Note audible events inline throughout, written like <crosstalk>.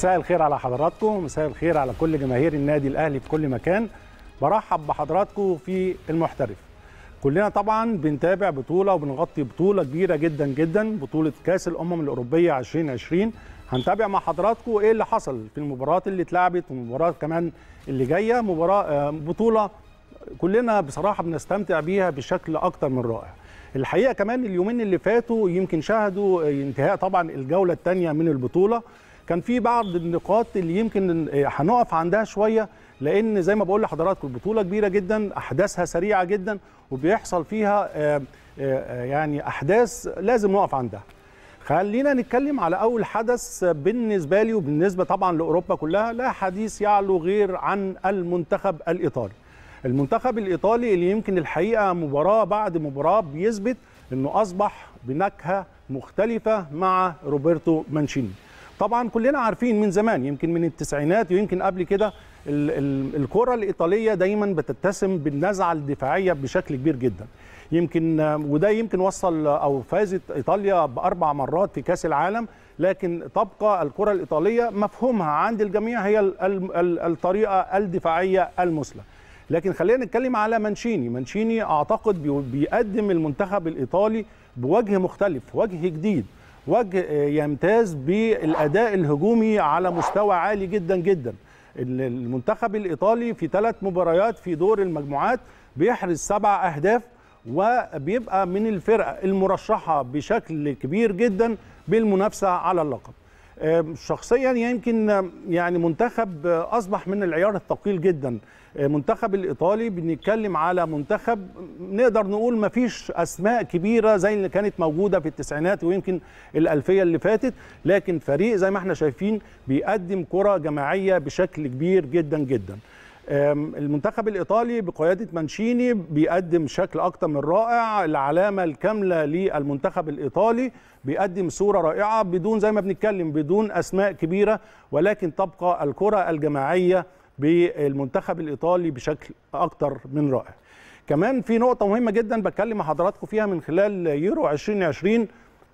مساء الخير على حضراتكم مساء الخير على كل جماهير النادي الاهلي في كل مكان برحب بحضراتكم في المحترف كلنا طبعا بنتابع بطوله وبنغطي بطوله كبيره جدا جدا بطوله كاس الامم الاوروبيه 2020 هنتابع مع حضراتكم ايه اللي حصل في المباراه اللي اتلعبت والمباراه كمان اللي جايه مباراه آه، بطوله كلنا بصراحه بنستمتع بيها بشكل اكتر من رائع الحقيقه كمان اليومين اللي فاتوا يمكن شاهدوا انتهاء طبعا الجوله الثانيه من البطوله كان في بعض النقاط اللي يمكن إيه، هنقف عندها شويه لان زي ما بقول لحضراتكم البطوله كبيره جدا احداثها سريعه جدا وبيحصل فيها آه، آه، يعني احداث لازم نقف عندها خلينا نتكلم على اول حدث بالنسبه لي وبالنسبه طبعا لاوروبا كلها لا حديث يعلو غير عن المنتخب الايطالي المنتخب الايطالي اللي يمكن الحقيقه مباراه بعد مباراه بيثبت انه اصبح بنكهه مختلفه مع روبرتو مانشيني طبعا كلنا عارفين من زمان يمكن من التسعينات ويمكن قبل كده الكره الايطاليه دايما بتتسم بالنزعه الدفاعيه بشكل كبير جدا يمكن وده يمكن وصل او فازت ايطاليا باربع مرات في كاس العالم لكن تبقى الكره الايطاليه مفهومها عند الجميع هي الطريقه الدفاعيه المثلى لكن خلينا نتكلم على مانشيني مانشيني اعتقد بيقدم المنتخب الايطالي بوجه مختلف وجه جديد وجه يمتاز بالاداء الهجومي على مستوى عالي جدا جدا المنتخب الايطالي في ثلاث مباريات في دور المجموعات بيحرز سبع اهداف وبيبقى من الفرقه المرشحه بشكل كبير جدا بالمنافسه على اللقب شخصيا يمكن يعني منتخب آه، اصبح من العيار الثقيل جدا منتخب الايطالي بنتكلم على منتخب نقدر نقول ما فيش اسماء كبيره زي اللي كانت موجوده في التسعينات ويمكن الالفيه اللي فاتت لكن فريق زي ما احنا شايفين بيقدم كره جماعيه بشكل كبير جدا جدا المنتخب الايطالي بقياده مانشيني بيقدم شكل اكتر من رائع العلامه الكامله للمنتخب الايطالي بيقدم صوره رائعه بدون زي ما بنتكلم بدون اسماء كبيره ولكن تبقى الكره الجماعيه بالمنتخب الايطالي بشكل اكتر من رائع كمان في نقطه مهمه جدا بتكلم مع حضراتكم فيها من خلال يورو 2020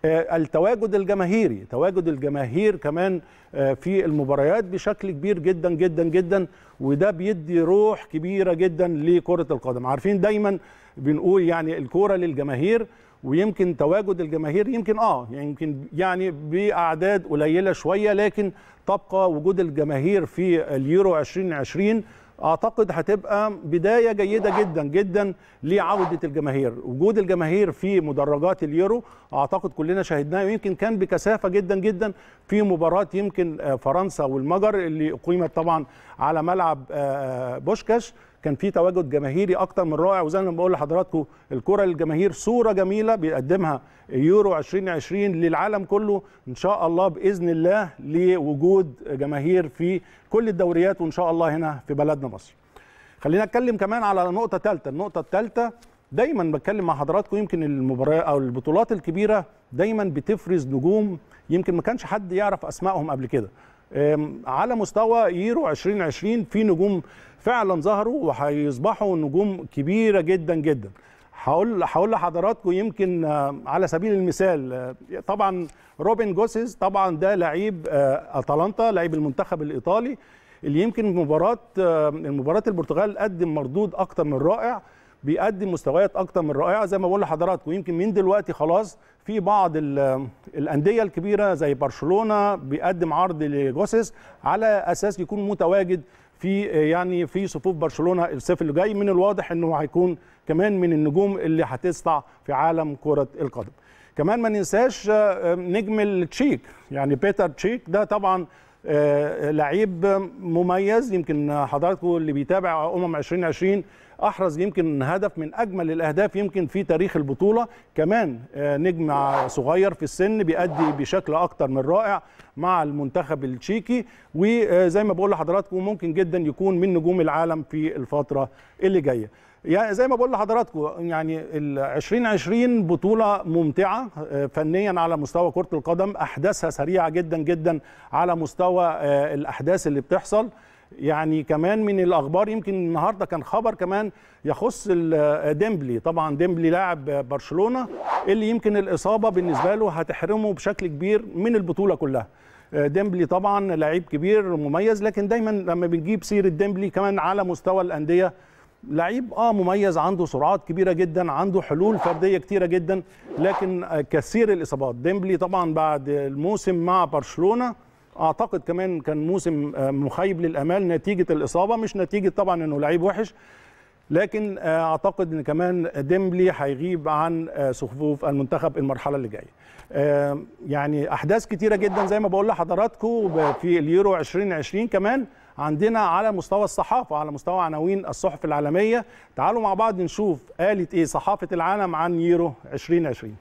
آه، التواجد الجماهيري تواجد الجماهير كمان آه، في المباريات بشكل كبير جدا جدا جدا وده بيدي روح كبيره جدا لكره القدم عارفين دايما بنقول يعني الكوره للجماهير ويمكن تواجد الجماهير يمكن اه يمكن يعني باعداد قليله شويه لكن تبقى وجود الجماهير في اليورو 2020 اعتقد هتبقى بدايه جيده جدا جدا لعوده الجماهير وجود الجماهير في مدرجات اليورو اعتقد كلنا شاهدناه ويمكن كان بكثافه جدا جدا في مباراه يمكن آه، فرنسا والمجر اللي اقيمت طبعا على ملعب آه، آه، بوشكاش كان في تواجد جماهيري اكتر من رائع وزي ما بقول لحضراتكم الكره للجماهير صوره جميله بيقدمها يورو 2020 للعالم كله ان شاء الله باذن الله لوجود جماهير في كل الدوريات وان شاء الله هنا في بلدنا مصر خلينا نتكلم كمان على نقطه ثالثه النقطه الثالثه دايما بتكلم مع حضراتكم يمكن المباراه او البطولات الكبيره دايما بتفرز نجوم يمكن ما كانش حد يعرف اسمائهم قبل كده على مستوى يورو 2020 في نجوم فعلا ظهروا وهيصبحوا نجوم كبيره جدا جدا هقول هقول لحضراتكم يمكن آه، على سبيل المثال آه، طبعا روبن جوسيز طبعا ده لعيب آه، اتلانتا لعيب المنتخب الايطالي اللي يمكن مباراه مباراه البرتغال قدم مردود اكتر من رائع بيقدم مستويات اكتر من رائعه زي ما بقول لحضراتكم يمكن من دلوقتي خلاص في بعض الانديه الكبيره زي برشلونه بيقدم عرض لجوسيس على اساس يكون متواجد في يعني في صفوف برشلونه الصيف اللي جاي من الواضح انه هيكون كمان من النجوم اللي هتسطع في عالم كره القدم. كمان ما ننساش آه، نجم التشيك يعني بيتر تشيك ده طبعا آه، لعيب مميز يمكن حضراتكم اللي بيتابع امم 2020 احرز يمكن هدف من اجمل الاهداف يمكن في تاريخ البطوله كمان آه، نجم صغير في السن بيأدي بشكل اكتر من رائع مع المنتخب التشيكي وزي ما بقول لحضراتكم ممكن جدا يكون من نجوم العالم في الفتره اللي جايه يعني زي ما بقول لحضراتكم يعني ال 2020 بطوله ممتعه آه، فنيا على مستوى كره القدم احداثها سريعه جدا جدا على مستوى آه، الاحداث اللي بتحصل يعني كمان من الاخبار يمكن النهارده كان خبر كمان يخص ديمبلي طبعا ديمبلي لاعب برشلونه اللي يمكن الاصابه بالنسبه له هتحرمه بشكل كبير من البطوله كلها آه، ديمبلي طبعا لعيب كبير مميز لكن دايما لما بنجيب سيره ديمبلي كمان على مستوى الانديه لعيب اه مميز عنده سرعات كبيره جدا عنده حلول فرديه كتيره جدا لكن آه، كثير الاصابات ديمبلي طبعا بعد الموسم مع برشلونه اعتقد كمان كان موسم آه، مخيب للامال نتيجه الاصابه مش نتيجه طبعا انه لعيب وحش لكن آه، اعتقد ان كمان ديمبلي هيغيب عن آه، صفوف المنتخب المرحله اللي جايه يعني احداث كتيره جدا زي ما بقول لحضراتكم في اليورو 2020 كمان عندنا على مستوى الصحافه على مستوى عناوين الصحف العالميه تعالوا مع بعض نشوف قالت ايه صحافه العالم عن يورو 2020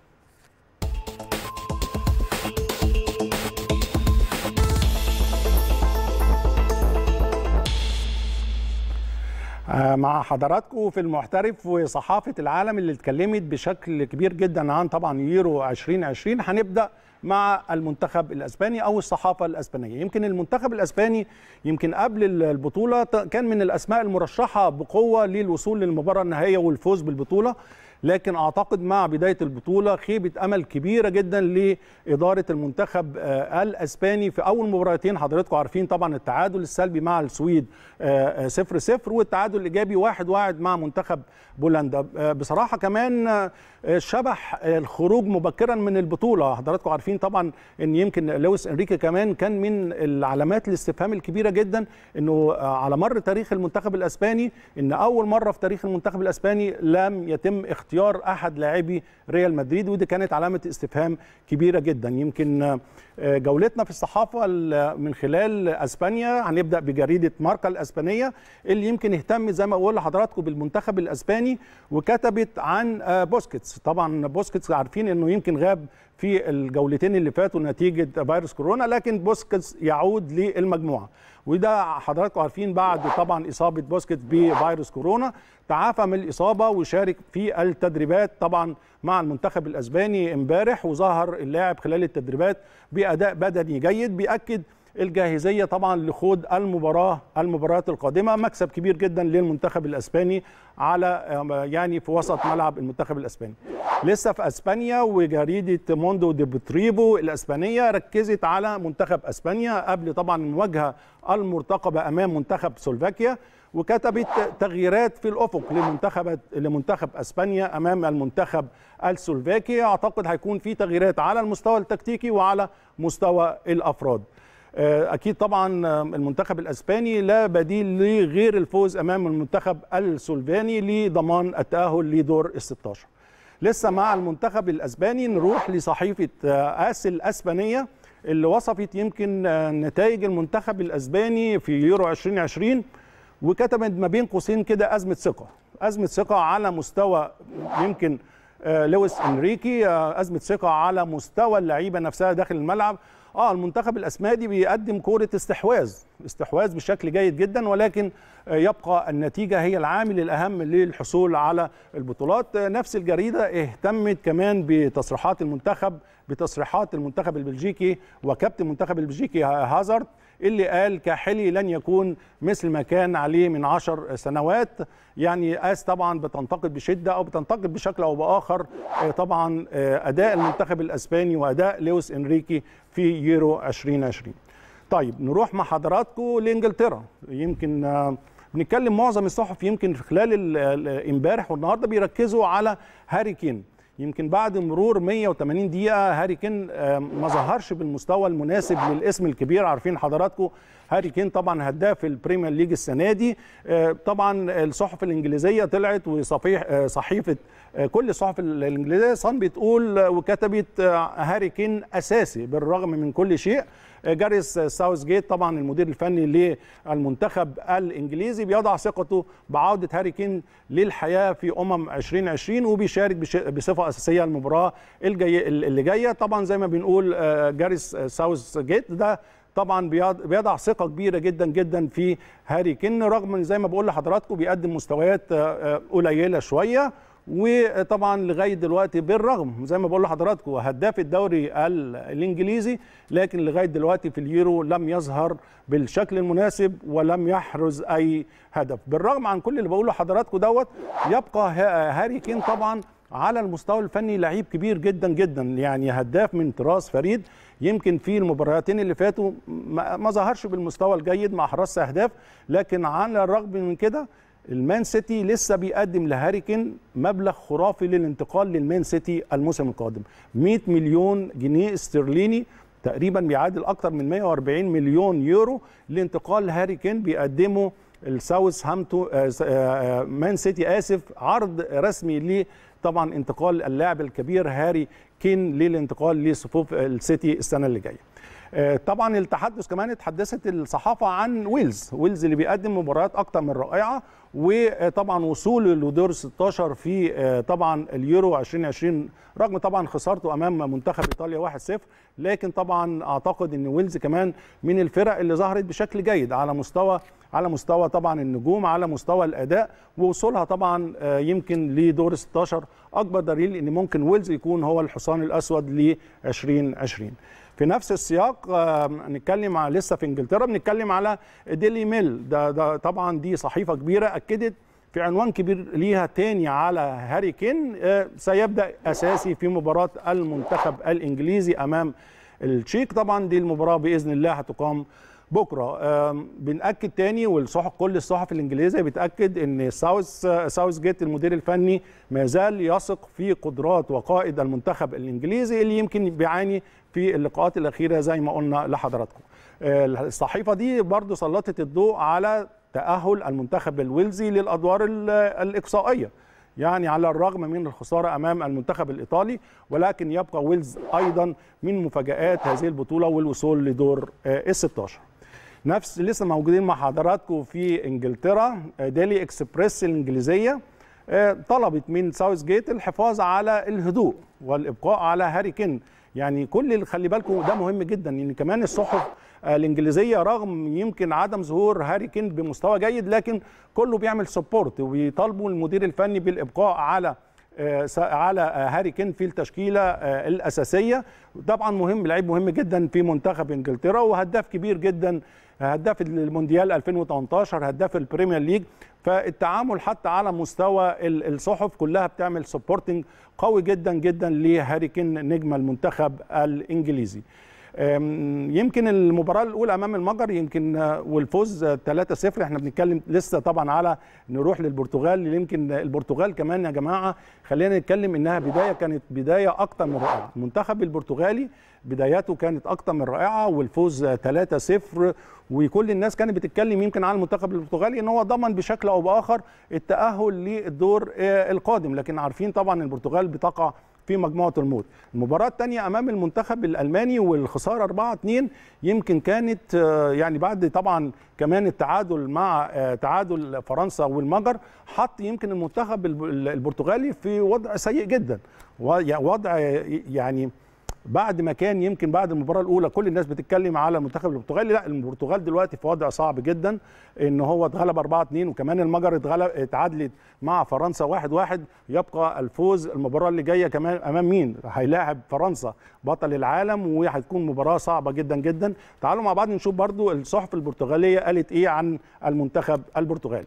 آه، مع حضراتكم في المحترف وصحافه العالم اللي اتكلمت بشكل كبير جدا عن طبعا يورو 2020 هنبدا مع المنتخب الاسباني او الصحافه الاسبانيه يمكن المنتخب الاسباني يمكن قبل البطوله كان من الاسماء المرشحه بقوه للوصول للمباراه النهائيه والفوز بالبطوله لكن اعتقد مع بدايه البطوله خيبه امل كبيره جدا لاداره المنتخب آه، الاسباني في اول مباراتين حضراتكم عارفين طبعا التعادل السلبي مع السويد 0 آه، 0 آه، والتعادل الايجابي 1 1 مع منتخب بولندا بصراحه كمان شبح الخروج مبكرا من البطوله حضراتكم عارفين طبعا ان يمكن لويس انريكي كمان كان من العلامات الاستفهام الكبيره جدا انه على مر تاريخ المنتخب الاسباني ان اول مره في تاريخ المنتخب الاسباني لم يتم اختيار اختيار احد لاعبي ريال مدريد ودي كانت علامه استفهام كبيره جدا يمكن آه، جولتنا في الصحافه من خلال اسبانيا هنبدا بجريده ماركا الاسبانيه اللي يمكن اهتم زي ما اقول لحضراتكم بالمنتخب الاسباني وكتبت عن آه، بوسكيتس طبعا بوسكيتس عارفين انه يمكن غاب في الجولتين اللي فاتوا نتيجه فيروس كورونا لكن بوسكيتس يعود للمجموعه وده حضراتكم عارفين بعد طبعا اصابه بوسكيت بفيروس كورونا تعافى من الاصابه وشارك في التدريبات طبعا مع المنتخب الاسباني امبارح وظهر اللاعب خلال التدريبات باداء بدني جيد بياكد الجاهزيه طبعا لخوض المباراه المباريات القادمه مكسب كبير جدا للمنتخب الاسباني على يعني في وسط ملعب المنتخب الاسباني لسه في اسبانيا وجريده موندو دي بوتريفو الاسبانيه ركزت على منتخب اسبانيا قبل طبعا المواجهه المرتقبه امام منتخب سلوفاكيا وكتبت تغييرات في الافق لمنتخب لمنتخب اسبانيا امام المنتخب السلوفاكي اعتقد هيكون في تغييرات على المستوى التكتيكي وعلى مستوى الافراد آه، اكيد طبعا آه، المنتخب الاسباني لا بديل لي غير الفوز امام المنتخب السلفاني لضمان التاهل لدور ال 16 لسه مع المنتخب الاسباني نروح لصحيفه آه، اس الاسبانيه اللي وصفت يمكن نتائج المنتخب الاسباني في يورو 2020 وكتبت ما بين قوسين كده ازمه ثقه ازمه ثقه على مستوى يمكن لويس انريكي ازمه ثقه على مستوى اللعيبه نفسها داخل الملعب اه المنتخب الاسمادي بيقدم كوره استحواذ استحواذ بشكل جيد جدا ولكن آه، يبقى النتيجه هي العامل الاهم للحصول على البطولات آه، نفس الجريده اهتمت كمان بتصريحات المنتخب بتصريحات المنتخب البلجيكي وكابتن المنتخب البلجيكي هازارد اللي قال كاحلي لن يكون مثل ما كان عليه من عشر سنوات يعني اس طبعا بتنتقد بشده او بتنتقد بشكل او باخر آه، طبعا آه، اداء المنتخب الاسباني واداء لويس انريكي في يورو 2020 طيب نروح مع حضراتكم لانجلترا يمكن آه، بنتكلم معظم الصحف يمكن خلال امبارح والنهارده بيركزوا على هاري كين يمكن بعد مرور 180 دقيقه هاري كين آه، ما ظهرش بالمستوى المناسب للاسم الكبير عارفين حضراتكم هاري كين طبعا هداف البريمير ليج السنه دي آه، طبعا الصحف الانجليزيه طلعت وصفيح آه، صحيفه كل الصحف الانجليزيه صن بتقول وكتبت هاري كين اساسي بالرغم من كل شيء جاريس ساوث جيت طبعا المدير الفني للمنتخب الانجليزي بيضع ثقته بعوده هاري كين للحياه في امم 2020 وبيشارك بصفه اساسيه المباراه الجايه اللي جايه طبعا زي ما بنقول آه، جاريس ساوث جيت ده طبعا بيضع ثقه كبيره جدا جدا في هاري كين رغم زي ما بقول لحضراتكم بيقدم مستويات آه، آه، قليله شويه وطبعا لغايه دلوقتي بالرغم زي ما بقول لحضراتكم هداف الدوري الانجليزي لكن لغايه دلوقتي في اليورو لم يظهر بالشكل المناسب ولم يحرز اي هدف بالرغم عن كل اللي بقوله لحضراتكم دوت يبقى هاري كين طبعا على المستوى الفني لعيب كبير جدا جدا يعني هداف من طراز فريد يمكن في المباراتين اللي فاتوا ما ظهرش بالمستوى الجيد ما احرزش اهداف لكن على الرغم من كده المان سيتي لسه بيقدم لهاري كين مبلغ خرافي للانتقال للمان سيتي الموسم القادم 100 مليون جنيه استرليني تقريبا بيعادل اكثر من 140 مليون يورو لانتقال هاري كين بيقدمه الساوث هامتو آه، آه، آه، مان سيتي اسف عرض رسمي ليه طبعا انتقال اللاعب الكبير هاري كين للانتقال لصفوف السيتي السنه اللي جايه آه، طبعا التحدث كمان اتحدثت الصحافه عن ويلز ويلز اللي بيقدم مباريات اكتر من رائعه وطبعا وصوله لدور 16 في آه، طبعا اليورو 2020 رغم طبعا خسارته امام منتخب ايطاليا 1-0 لكن طبعا اعتقد ان ويلز كمان من الفرق اللي ظهرت بشكل جيد على مستوى على مستوى طبعا النجوم على مستوى الاداء ووصولها طبعا آه، يمكن لدور 16 اكبر دليل ان ممكن ويلز يكون هو الحصان الاسود ل 2020 في نفس السياق آه، نتكلم على لسه في انجلترا بنتكلم على ديلي ميل ده, ده طبعا دي صحيفه كبيره اكدت في عنوان كبير ليها تاني على هاري كين آه، سيبدا اساسي في مباراه المنتخب الانجليزي امام التشيك طبعا دي المباراه باذن الله هتقام بكره بناكد تاني والصحف كل الصحف الانجليزيه بتاكد ان ساوث ساوث جيت المدير الفني ما زال يثق في قدرات وقائد المنتخب الانجليزي اللي يمكن بيعاني في اللقاءات الاخيره زي ما قلنا لحضراتكم آه، الصحيفه دي برضو سلطت الضوء على تاهل المنتخب الويلزي للادوار الاقصائيه يعني على الرغم من الخسارة أمام المنتخب الإيطالي ولكن يبقى ويلز أيضا من مفاجآت هذه البطولة والوصول لدور آه، ال 16 نفس لسه موجودين مع حضراتكم في إنجلترا آه، ديلي إكسبريس الإنجليزية طلبت من ساوث جيت الحفاظ على الهدوء والإبقاء على هاري كين يعني كل خلي بالكم ده مهم جدا ان كمان الصحف آه، الانجليزيه رغم يمكن عدم ظهور هاري كين بمستوى جيد لكن كله بيعمل سبورت وبيطالبوا المدير الفني بالابقاء على على آه، هاري كين في التشكيله آه، الاساسيه طبعا مهم لعيب مهم جدا في منتخب انجلترا وهداف كبير جدا آه، هداف المونديال 2018 هداف البريمير ليج فالتعامل حتى على مستوى الصحف كلها بتعمل سبورتنج قوي جدا جدا لهاري كين نجم المنتخب الانجليزي يمكن المباراه الاولى امام المجر يمكن آه، والفوز 3-0 احنا بنتكلم لسه طبعا على نروح للبرتغال يمكن البرتغال كمان يا جماعه خلينا نتكلم انها بدايه كانت بدايه اكتر من رائعه المنتخب البرتغالي بداياته كانت اكتر من رائعه والفوز 3-0 وكل الناس كانت بتتكلم يمكن على المنتخب البرتغالي ان هو ضمن بشكل او باخر التاهل للدور آه، القادم لكن عارفين طبعا البرتغال بتقع في مجموعه الموت المباراه الثانيه امام المنتخب الالماني والخساره 4 2 يمكن كانت آه، يعني بعد طبعا كمان التعادل مع آه، تعادل فرنسا والمجر حط يمكن المنتخب البرتغالي في وضع سيء جدا وضع يعني بعد ما كان يمكن بعد المباراه الاولى كل الناس بتتكلم على المنتخب البرتغالي لا البرتغال دلوقتي في وضع صعب جدا ان هو اتغلب 4 2 وكمان المجر اتغلب اتعادلت مع فرنسا 1 1 يبقى الفوز المباراه اللي جايه كمان امام مين هيلاعب فرنسا بطل العالم وهتكون مباراه صعبه جدا جدا تعالوا مع بعض نشوف برضو الصحف البرتغاليه قالت ايه عن المنتخب البرتغالي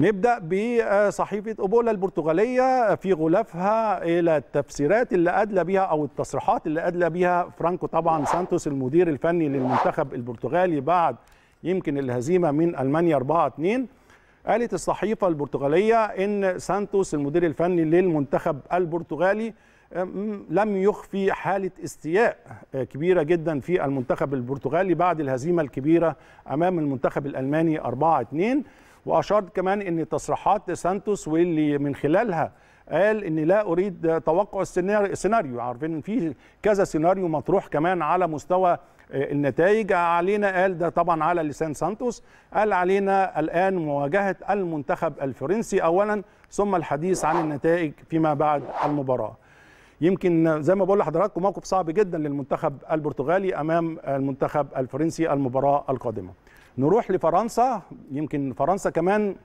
نبدأ بصحيفة أوبولا البرتغالية في غلافها إلى التفسيرات اللي أدلى بها أو التصريحات اللي أدلى بها فرانكو طبعا سانتوس المدير الفني للمنتخب البرتغالي بعد يمكن الهزيمة من ألمانيا 4-2 قالت الصحيفة البرتغالية إن سانتوس المدير الفني للمنتخب البرتغالي لم يخفي حالة استياء كبيرة جدا في المنتخب البرتغالي بعد الهزيمة الكبيرة أمام المنتخب الألماني 4-2 واشرت كمان ان تصريحات سانتوس واللي من خلالها قال ان لا اريد توقع السيناريو عارفين ان في كذا سيناريو مطروح كمان على مستوى آه، النتائج علينا قال ده طبعا على لسان سانتوس قال علينا الان مواجهه المنتخب الفرنسي اولا ثم الحديث عن النتائج فيما بعد المباراه يمكن زي ما بقول لحضراتكم موقف صعب جدا للمنتخب البرتغالي امام المنتخب الفرنسي المباراه القادمه نروح لفرنسا يمكن فرنسا كمان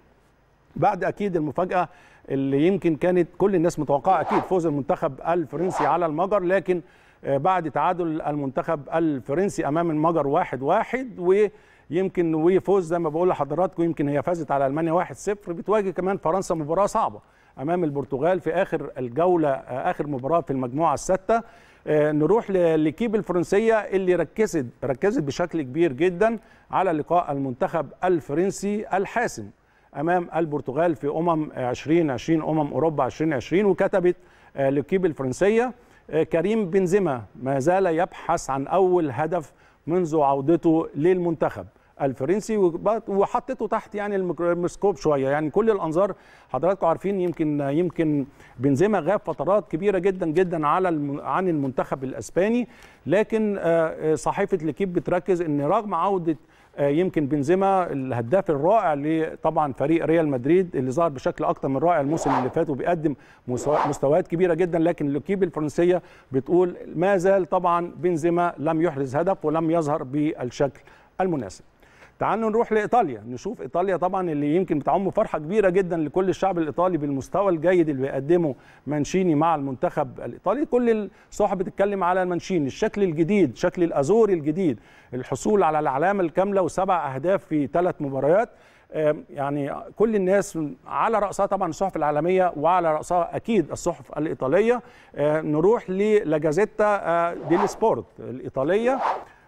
بعد اكيد المفاجاه اللي يمكن كانت كل الناس متوقعه اكيد فوز المنتخب الفرنسي على المجر لكن آه، بعد تعادل المنتخب الفرنسي امام المجر واحد واحد ويمكن وفوز زي ما بقول لحضراتكم يمكن هي فازت على المانيا 1-0 بتواجه كمان فرنسا مباراه صعبه امام البرتغال في اخر الجوله آه، اخر مباراه في المجموعه السادسه آه، نروح لكيب الفرنسيه اللي ركزت ركزت بشكل كبير جدا على لقاء المنتخب الفرنسي الحاسم امام البرتغال في امم 2020 امم اوروبا 2020 وكتبت آه، لكيب الفرنسيه آه، كريم بنزيما ما زال يبحث عن اول هدف منذ عودته للمنتخب الفرنسي وحطيته تحت يعني الميكروسكوب شويه يعني كل الانظار حضراتكم عارفين يمكن يمكن بنزيما غاب فترات كبيره جدا جدا على عن المنتخب الاسباني لكن آه، آه، صحيفه ليكيب بتركز ان رغم عوده آه، يمكن بنزيما الهداف الرائع طبعا فريق ريال مدريد اللي ظهر بشكل اكتر من رائع الموسم اللي فات وبيقدم مستويات كبيره جدا لكن لوكيب الفرنسيه بتقول ما زال طبعا بنزيما لم يحرز هدف ولم يظهر بالشكل المناسب تعالوا نروح لايطاليا نشوف ايطاليا طبعا اللي يمكن بتعم فرحه كبيره جدا لكل الشعب الايطالي بالمستوى الجيد اللي بيقدمه مانشيني مع المنتخب الايطالي كل الصحف بتتكلم على مانشيني الشكل الجديد شكل الازوري الجديد الحصول على العلامه الكامله وسبع اهداف في ثلاث مباريات يعني كل الناس على رأسها طبعا الصحف العالمية وعلى رأسها أكيد الصحف الإيطالية آه، نروح للاجازيتا آه، دي سبورت الإيطالية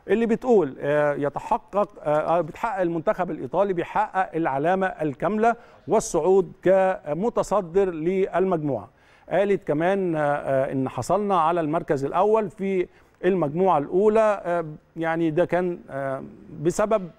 اللي بتقول آه، يتحقق آه، آه، بتحقق المنتخب الايطالي بيحقق العلامه الكامله والصعود كمتصدر للمجموعه قالت كمان ان حصلنا على المركز الاول في المجموعه الاولى يعني ده كان بسبب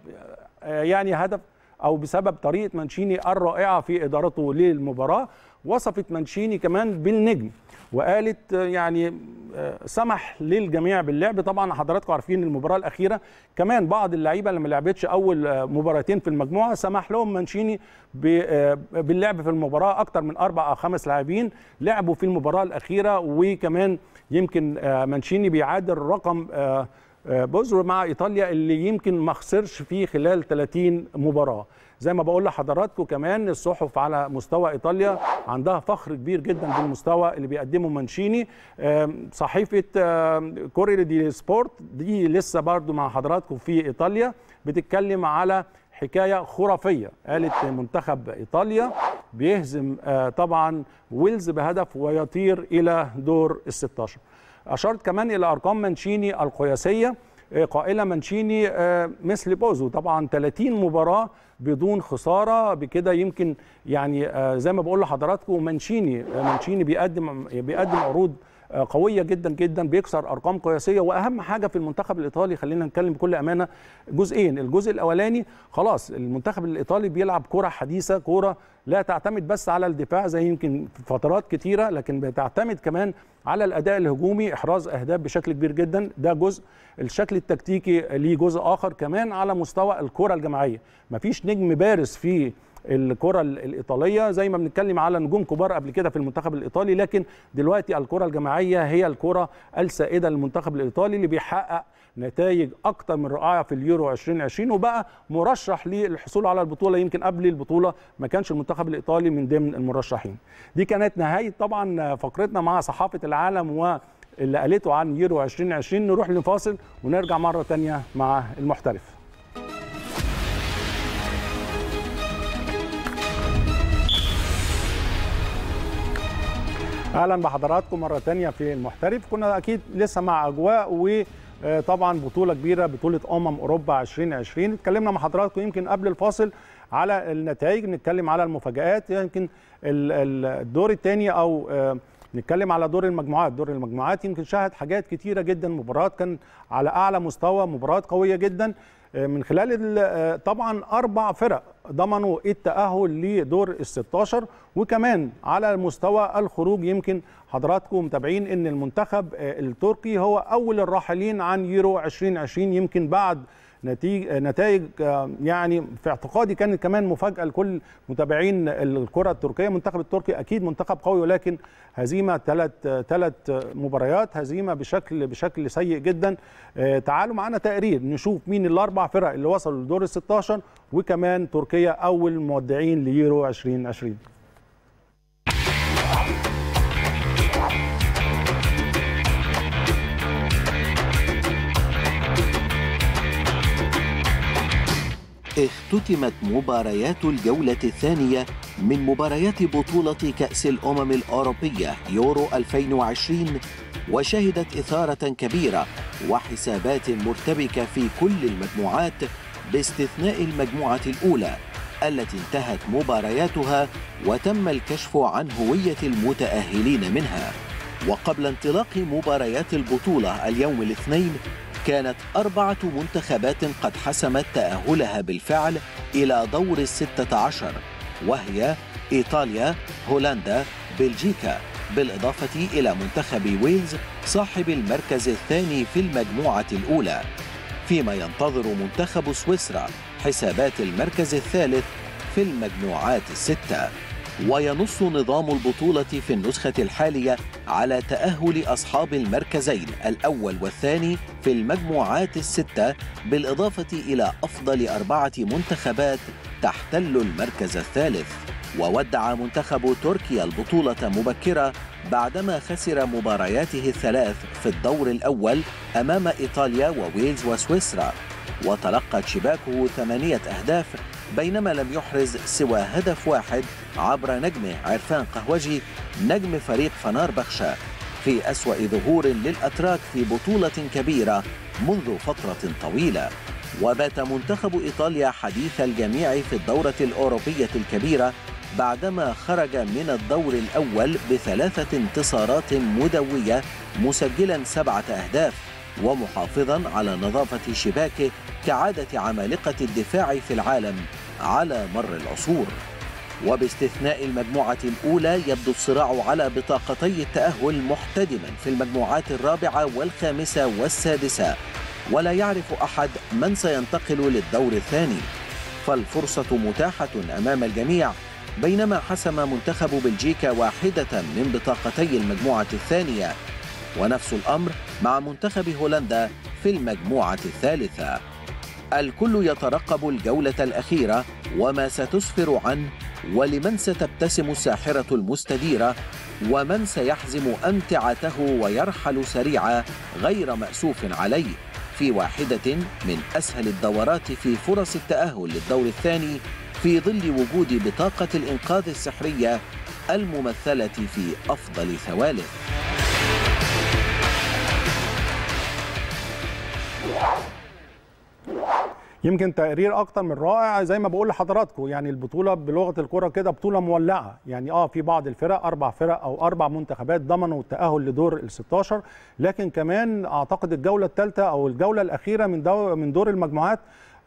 يعني هدف او بسبب طريقه مانشيني الرائعه في ادارته للمباراه وصفت مانشيني كمان بالنجم وقالت يعني آه، سمح للجميع باللعب طبعا حضراتكم عارفين المباراه الاخيره كمان بعض اللعيبه اللي ما لعبتش اول آه، مباراتين في المجموعه سمح لهم مانشيني آه، باللعب في المباراه اكتر من اربع او خمس لاعبين لعبوا في المباراه الاخيره وكمان يمكن مانشيني بيعادل رقم بوزر مع ايطاليا اللي يمكن ما خسرش فيه خلال 30 مباراه زي ما بقول لحضراتكم كمان الصحف على مستوى ايطاليا عندها فخر كبير جدا بالمستوى اللي بيقدمه مانشيني صحيفه كوريري دي سبورت دي لسه برضو مع حضراتكم في ايطاليا بتتكلم على حكايه خرافيه قالت منتخب ايطاليا بيهزم آه، طبعا ويلز بهدف ويطير الى دور ال 16 اشرت كمان الى ارقام مانشيني القياسيه إيه، قائله مانشيني آه، مثل بوزو طبعا 30 مباراه بدون خساره بكده يمكن يعني آه، زي ما بقول لحضراتكم مانشيني آه، مانشيني بيقدم بيقدم عروض آه، قويه جدا جدا بيكسر ارقام قياسيه واهم حاجه في المنتخب الايطالي خلينا نتكلم بكل امانه جزئين الجزء الاولاني خلاص المنتخب الايطالي بيلعب كره حديثه كره لا تعتمد بس على الدفاع زي يمكن فترات كتيره لكن بتعتمد كمان على الاداء الهجومي احراز اهداف بشكل كبير جدا ده جزء الشكل التكتيكي ليه جزء اخر كمان على مستوى الكره الجماعيه مفيش نجم بارز في الكره الايطاليه زي ما بنتكلم على نجوم كبار قبل كده في المنتخب الايطالي لكن دلوقتي الكره الجماعيه هي الكره السائده للمنتخب الايطالي اللي بيحقق نتائج اكتر من رائعه في اليورو 2020 وبقى مرشح للحصول على البطوله يمكن قبل البطوله ما كانش المنتخب الايطالي من ضمن المرشحين دي كانت نهايه طبعا فقرتنا مع صحافه العالم و اللي قالته عن يورو 2020 نروح لفاصل ونرجع مره ثانيه مع المحترف اهلا بحضراتكم مره تانية في المحترف كنا اكيد لسه مع اجواء وطبعا بطوله كبيره بطوله امم اوروبا 2020 اتكلمنا مع حضراتكم يمكن قبل الفاصل على النتائج نتكلم على المفاجات يمكن الدور الثاني او آه، نتكلم على دور المجموعات دور المجموعات يمكن شاهد حاجات كتيره جدا مباراه كان على اعلى مستوى مباراه قويه جدا من خلال آه، طبعا اربع فرق ضمنوا التاهل لدور ال 16 وكمان على مستوى الخروج يمكن حضراتكم متابعين ان المنتخب آه، التركي هو اول الراحلين عن يورو 2020 يمكن بعد نتيج نتائج يعني في اعتقادي كانت كمان مفاجاه لكل متابعين الكره التركيه المنتخب التركي اكيد منتخب قوي ولكن هزيمه ثلاث ثلاث مباريات هزيمه بشكل بشكل سيء جدا آه، تعالوا معانا تقرير نشوف مين الاربع فرق اللي وصلوا لدور ال 16 وكمان تركيا اول مودعين ليورو 2020 اختتمت مباريات الجولة الثانية من مباريات بطولة كأس الأمم الأوروبية يورو 2020 وشهدت إثارة كبيرة وحسابات مرتبكة في كل المجموعات باستثناء المجموعة الأولى التي انتهت مبارياتها وتم الكشف عن هوية المتأهلين منها وقبل انطلاق مباريات البطولة اليوم الاثنين كانت أربعة منتخبات قد حسمت تأهلها بالفعل إلى دور الستة عشر وهي إيطاليا، هولندا، بلجيكا بالإضافة إلى منتخب ويلز صاحب المركز الثاني في المجموعة الأولى فيما ينتظر منتخب سويسرا حسابات المركز الثالث في المجموعات السته وينص نظام البطولة في النسخة الحالية على تأهل أصحاب المركزين الأول والثاني في المجموعات الستة بالإضافة إلى أفضل أربعة منتخبات تحتل المركز الثالث وودع منتخب تركيا البطولة مبكرة بعدما خسر مبارياته الثلاث في الدور الأول أمام إيطاليا وويلز وسويسرا وتلقت شباكه ثمانية أهداف بينما لم يحرز سوى هدف واحد عبر نجمه عرفان قهوجي نجم فريق فنار بخشة في أسوأ ظهور للأتراك في بطولة كبيرة منذ فترة طويلة وبات منتخب إيطاليا حديث الجميع في الدورة الأوروبية الكبيرة بعدما خرج من الدور الأول بثلاثة انتصارات مدوية مسجلا سبعة أهداف ومحافظا على نظافة شباكه كعادة عمالقة الدفاع في العالم على مر العصور وباستثناء المجموعة الأولى يبدو الصراع على بطاقتي التأهل محتدما في المجموعات الرابعة والخامسة والسادسة ولا يعرف أحد من سينتقل للدور الثاني فالفرصة متاحة أمام الجميع بينما حسم منتخب بلجيكا واحدة من بطاقتي المجموعة الثانية ونفس الأمر مع منتخب هولندا في المجموعة الثالثة الكل يترقب الجولة الأخيرة وما ستسفر عنه ولمن ستبتسم الساحرة المستديرة ومن سيحزم أمتعته ويرحل سريعا غير مأسوف عليه في واحدة من أسهل الدورات في فرص التأهل للدور الثاني في ظل وجود بطاقة الإنقاذ السحرية الممثلة في أفضل ثوالث يمكن تقرير اكتر من رائع زي ما بقول لحضراتكم يعني البطوله بلغه الكره كده بطوله مولعه يعني اه في بعض الفرق اربع فرق او اربع منتخبات ضمنوا التاهل لدور ال 16 لكن كمان اعتقد الجوله الثالثه او الجوله الاخيره من دور من دور المجموعات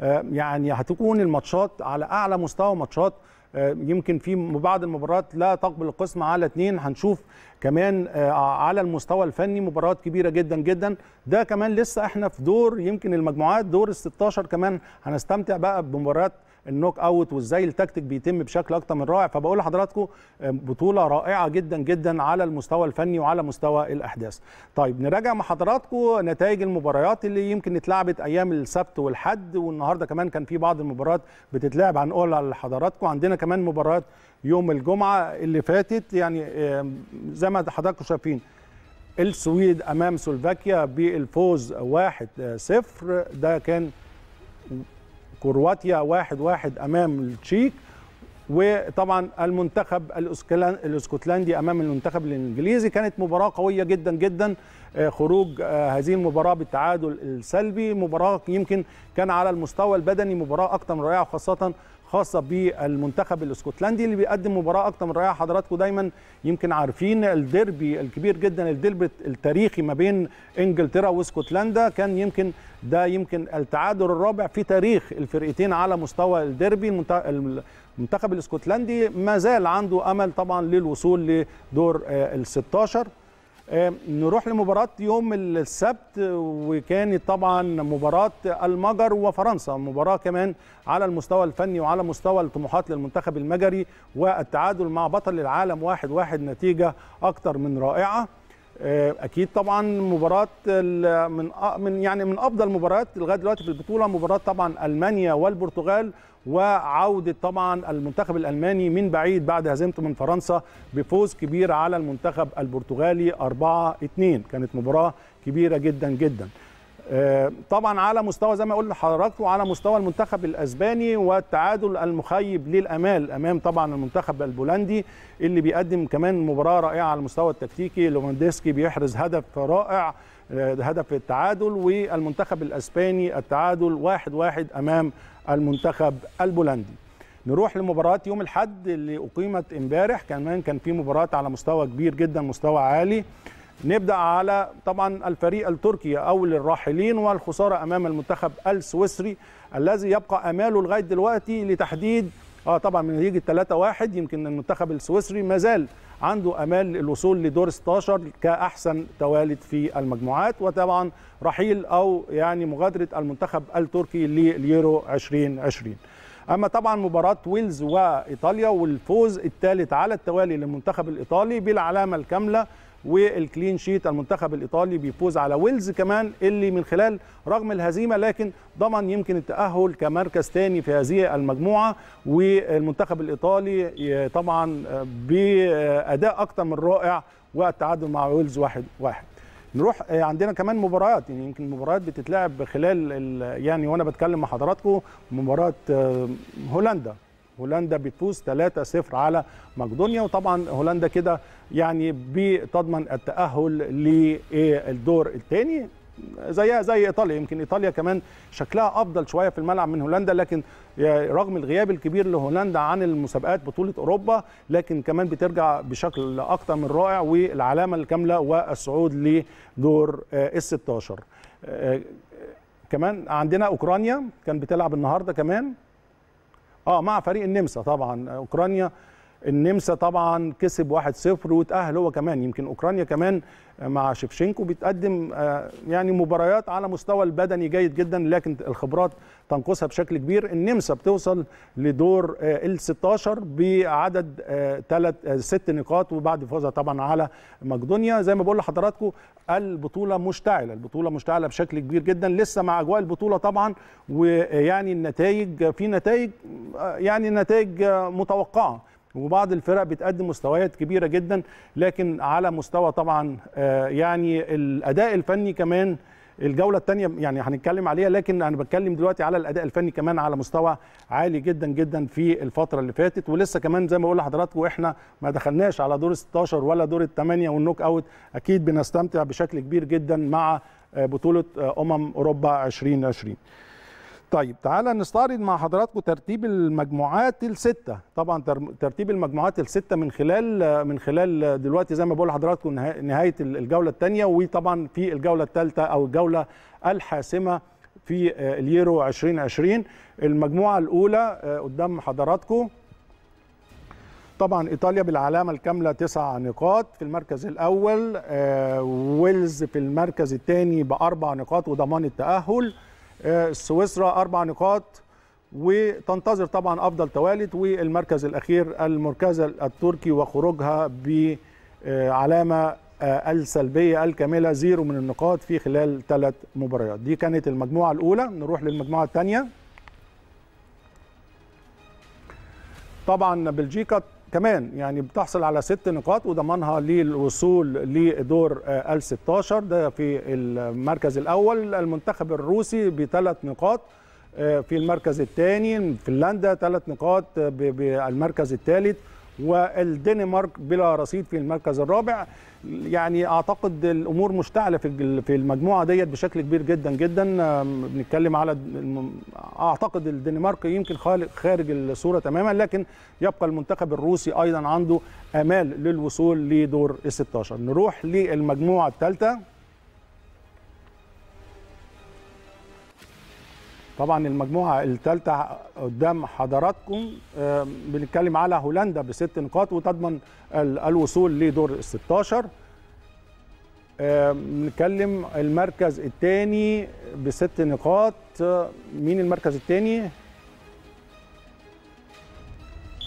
آه، يعني هتكون الماتشات على اعلى مستوى ماتشات آه، يمكن في بعض المباريات لا تقبل القسم على اثنين هنشوف كمان آه، على المستوى الفني مباريات كبيره جدا جدا ده كمان لسه احنا في دور يمكن المجموعات دور الستاشر كمان هنستمتع بقى بمباريات النوك اوت وازاي التكتيك بيتم بشكل اكتر من رائع فبقول لحضراتكم آه، بطوله رائعه جدا جدا على المستوى الفني وعلى مستوى الاحداث طيب نراجع مع حضراتكم نتائج المباريات اللي يمكن اتلعبت ايام السبت والحد والنهارده كمان كان في بعض المباريات بتتلعب هنقولها لحضراتكم عندنا كمان مباريات يوم الجمعه اللي فاتت يعني آه، زي ما حضراتكم شايفين السويد امام سلوفاكيا بالفوز 1-0 ده كان كرواتيا واحد واحد أمام التشيك وطبعا المنتخب الاسكتلندي امام المنتخب الانجليزي كانت مباراه قويه جدا جدا آه، خروج آه، هذه المباراه بالتعادل السلبي مباراه يمكن كان على المستوى البدني مباراه اكثر من رائعه خاصه خاصه بالمنتخب الاسكتلندي اللي بيقدم مباراه اكتر من رائعه حضراتكم دايما يمكن عارفين الديربي الكبير جدا الديربي التاريخي ما بين انجلترا واسكتلندا كان يمكن ده يمكن التعادل الرابع في تاريخ الفرقتين على مستوى الديربي المنتخب الاسكتلندي ما زال عنده امل طبعا للوصول لدور آه، ال 16 نروح لمباراة يوم السبت وكانت طبعا مباراة المجر وفرنسا مباراة كمان على المستوى الفني وعلى مستوى الطموحات للمنتخب المجري والتعادل مع بطل العالم واحد واحد نتيجة أكتر من رائعة اكيد طبعا مباراه من من يعني من افضل المباريات لغايه دلوقتي في البطوله مباراه طبعا المانيا والبرتغال وعودة طبعا المنتخب الألماني من بعيد بعد هزيمته من فرنسا بفوز كبير على المنتخب البرتغالي 4-2 كانت مباراة كبيرة جدا جدا آه، طبعا على مستوى زي ما قلنا لحضراتكم على مستوى المنتخب الاسباني والتعادل المخيب للامال امام طبعا المنتخب البولندي اللي بيقدم كمان مباراه رائعه على المستوى التكتيكي لوفانديسكي بيحرز هدف رائع آه، هدف التعادل والمنتخب الاسباني التعادل واحد واحد امام المنتخب البولندي نروح لمباراه يوم الاحد اللي اقيمت امبارح كمان كان في مباراه على مستوى كبير جدا مستوى عالي نبدا على طبعا الفريق التركي اول الراحلين والخساره امام المنتخب السويسري الذي يبقى اماله لغايه دلوقتي لتحديد اه طبعا من نتيجه 3-1 يمكن المنتخب السويسري ما زال عنده امال للوصول لدور 16 كاحسن توالد في المجموعات وطبعا رحيل او يعني مغادره المنتخب التركي لليورو 2020 اما طبعا مباراه ويلز وايطاليا والفوز الثالث على التوالي للمنتخب الايطالي بالعلامه الكامله والكلين شيت المنتخب الايطالي بيفوز على ويلز كمان اللي من خلال رغم الهزيمه لكن ضمن يمكن التاهل كمركز ثاني في هذه المجموعه والمنتخب الايطالي طبعا باداء اكثر من رائع والتعادل مع ويلز واحد واحد نروح آه، عندنا كمان مباريات يعني يمكن المباريات بتتلعب خلال يعني وانا بتكلم مع حضراتكم مباراه هولندا هولندا بتفوز 3-0 على مقدونيا وطبعا هولندا كده يعني بتضمن التأهل للدور الثاني زيها زي ايطاليا يمكن ايطاليا كمان شكلها افضل شويه في الملعب من هولندا لكن رغم الغياب الكبير لهولندا عن المسابقات بطوله اوروبا لكن كمان بترجع بشكل اكثر من رائع والعلامه الكامله والصعود لدور ال 16 آه، كمان عندنا اوكرانيا كان بتلعب النهارده كمان اه مع فريق النمسا طبعا اوكرانيا النمسا طبعا كسب 1-0 وتأهل هو كمان يمكن أوكرانيا كمان مع شيفشينكو بتقدم آه، يعني مباريات على مستوى البدني جيد جدا لكن الخبرات تنقصها بشكل كبير النمسا بتوصل لدور آه، ال 16 بعدد ثلاث آه، ست نقاط وبعد فوزها طبعا على مقدونيا زي ما بقول لحضراتكم البطوله مشتعله البطوله مشتعله بشكل كبير جدا لسه مع اجواء البطوله طبعا ويعني النتائج في نتائج يعني نتائج متوقعه وبعض الفرق بتقدم مستويات كبيره جدا لكن على مستوى طبعا آه، يعني الاداء الفني كمان الجوله الثانيه يعني هنتكلم عليها لكن انا بتكلم دلوقتي على الاداء الفني كمان على مستوى عالي جدا جدا في الفتره اللي فاتت ولسه كمان زي ما بقول لحضراتكم احنا ما دخلناش على دور 16 ولا دور الثمانيه والنوك اوت اكيد بنستمتع بشكل كبير جدا مع آه، بطوله آه، امم اوروبا 2020 طيب تعالى نستعرض مع حضراتكم ترتيب المجموعات الستة طبعا ترتيب المجموعات الستة من خلال من خلال دلوقتي زي ما بقول لحضراتكم نهاية الجولة الثانية وطبعا في الجولة الثالثة أو الجولة الحاسمة في آه، اليورو 2020 المجموعة الأولى آه، قدام حضراتكم طبعا ايطاليا بالعلامه الكامله تسع نقاط في المركز الاول آه، ويلز في المركز الثاني باربع نقاط وضمان التاهل آه، سويسرا اربع نقاط وتنتظر طبعا افضل توالت والمركز الاخير المركز التركي وخروجها بعلامه آه، السلبيه الكامله زيرو من النقاط في خلال ثلاث مباريات دي كانت المجموعه الاولى نروح للمجموعه الثانيه طبعا بلجيكا كمان يعني بتحصل على ست نقاط وضمانها للوصول لدور ال 16 ده في المركز الاول المنتخب الروسي بثلاث نقاط آه، في المركز الثاني فنلندا ثلاث نقاط بالمركز الثالث والدنمارك بلا رصيد في المركز الرابع يعني اعتقد الامور مشتعله في في المجموعه ديت بشكل كبير جدا جدا بنتكلم على اعتقد الدنمارك يمكن خارج الصوره تماما لكن يبقى المنتخب الروسي ايضا عنده امال للوصول لدور ال 16 نروح للمجموعه الثالثه طبعا المجموعه الثالثه قدام حضراتكم آه، بنتكلم على هولندا بست نقاط وتضمن الوصول لدور ال 16 آه، بنتكلم المركز الثاني بست نقاط آه، مين المركز الثاني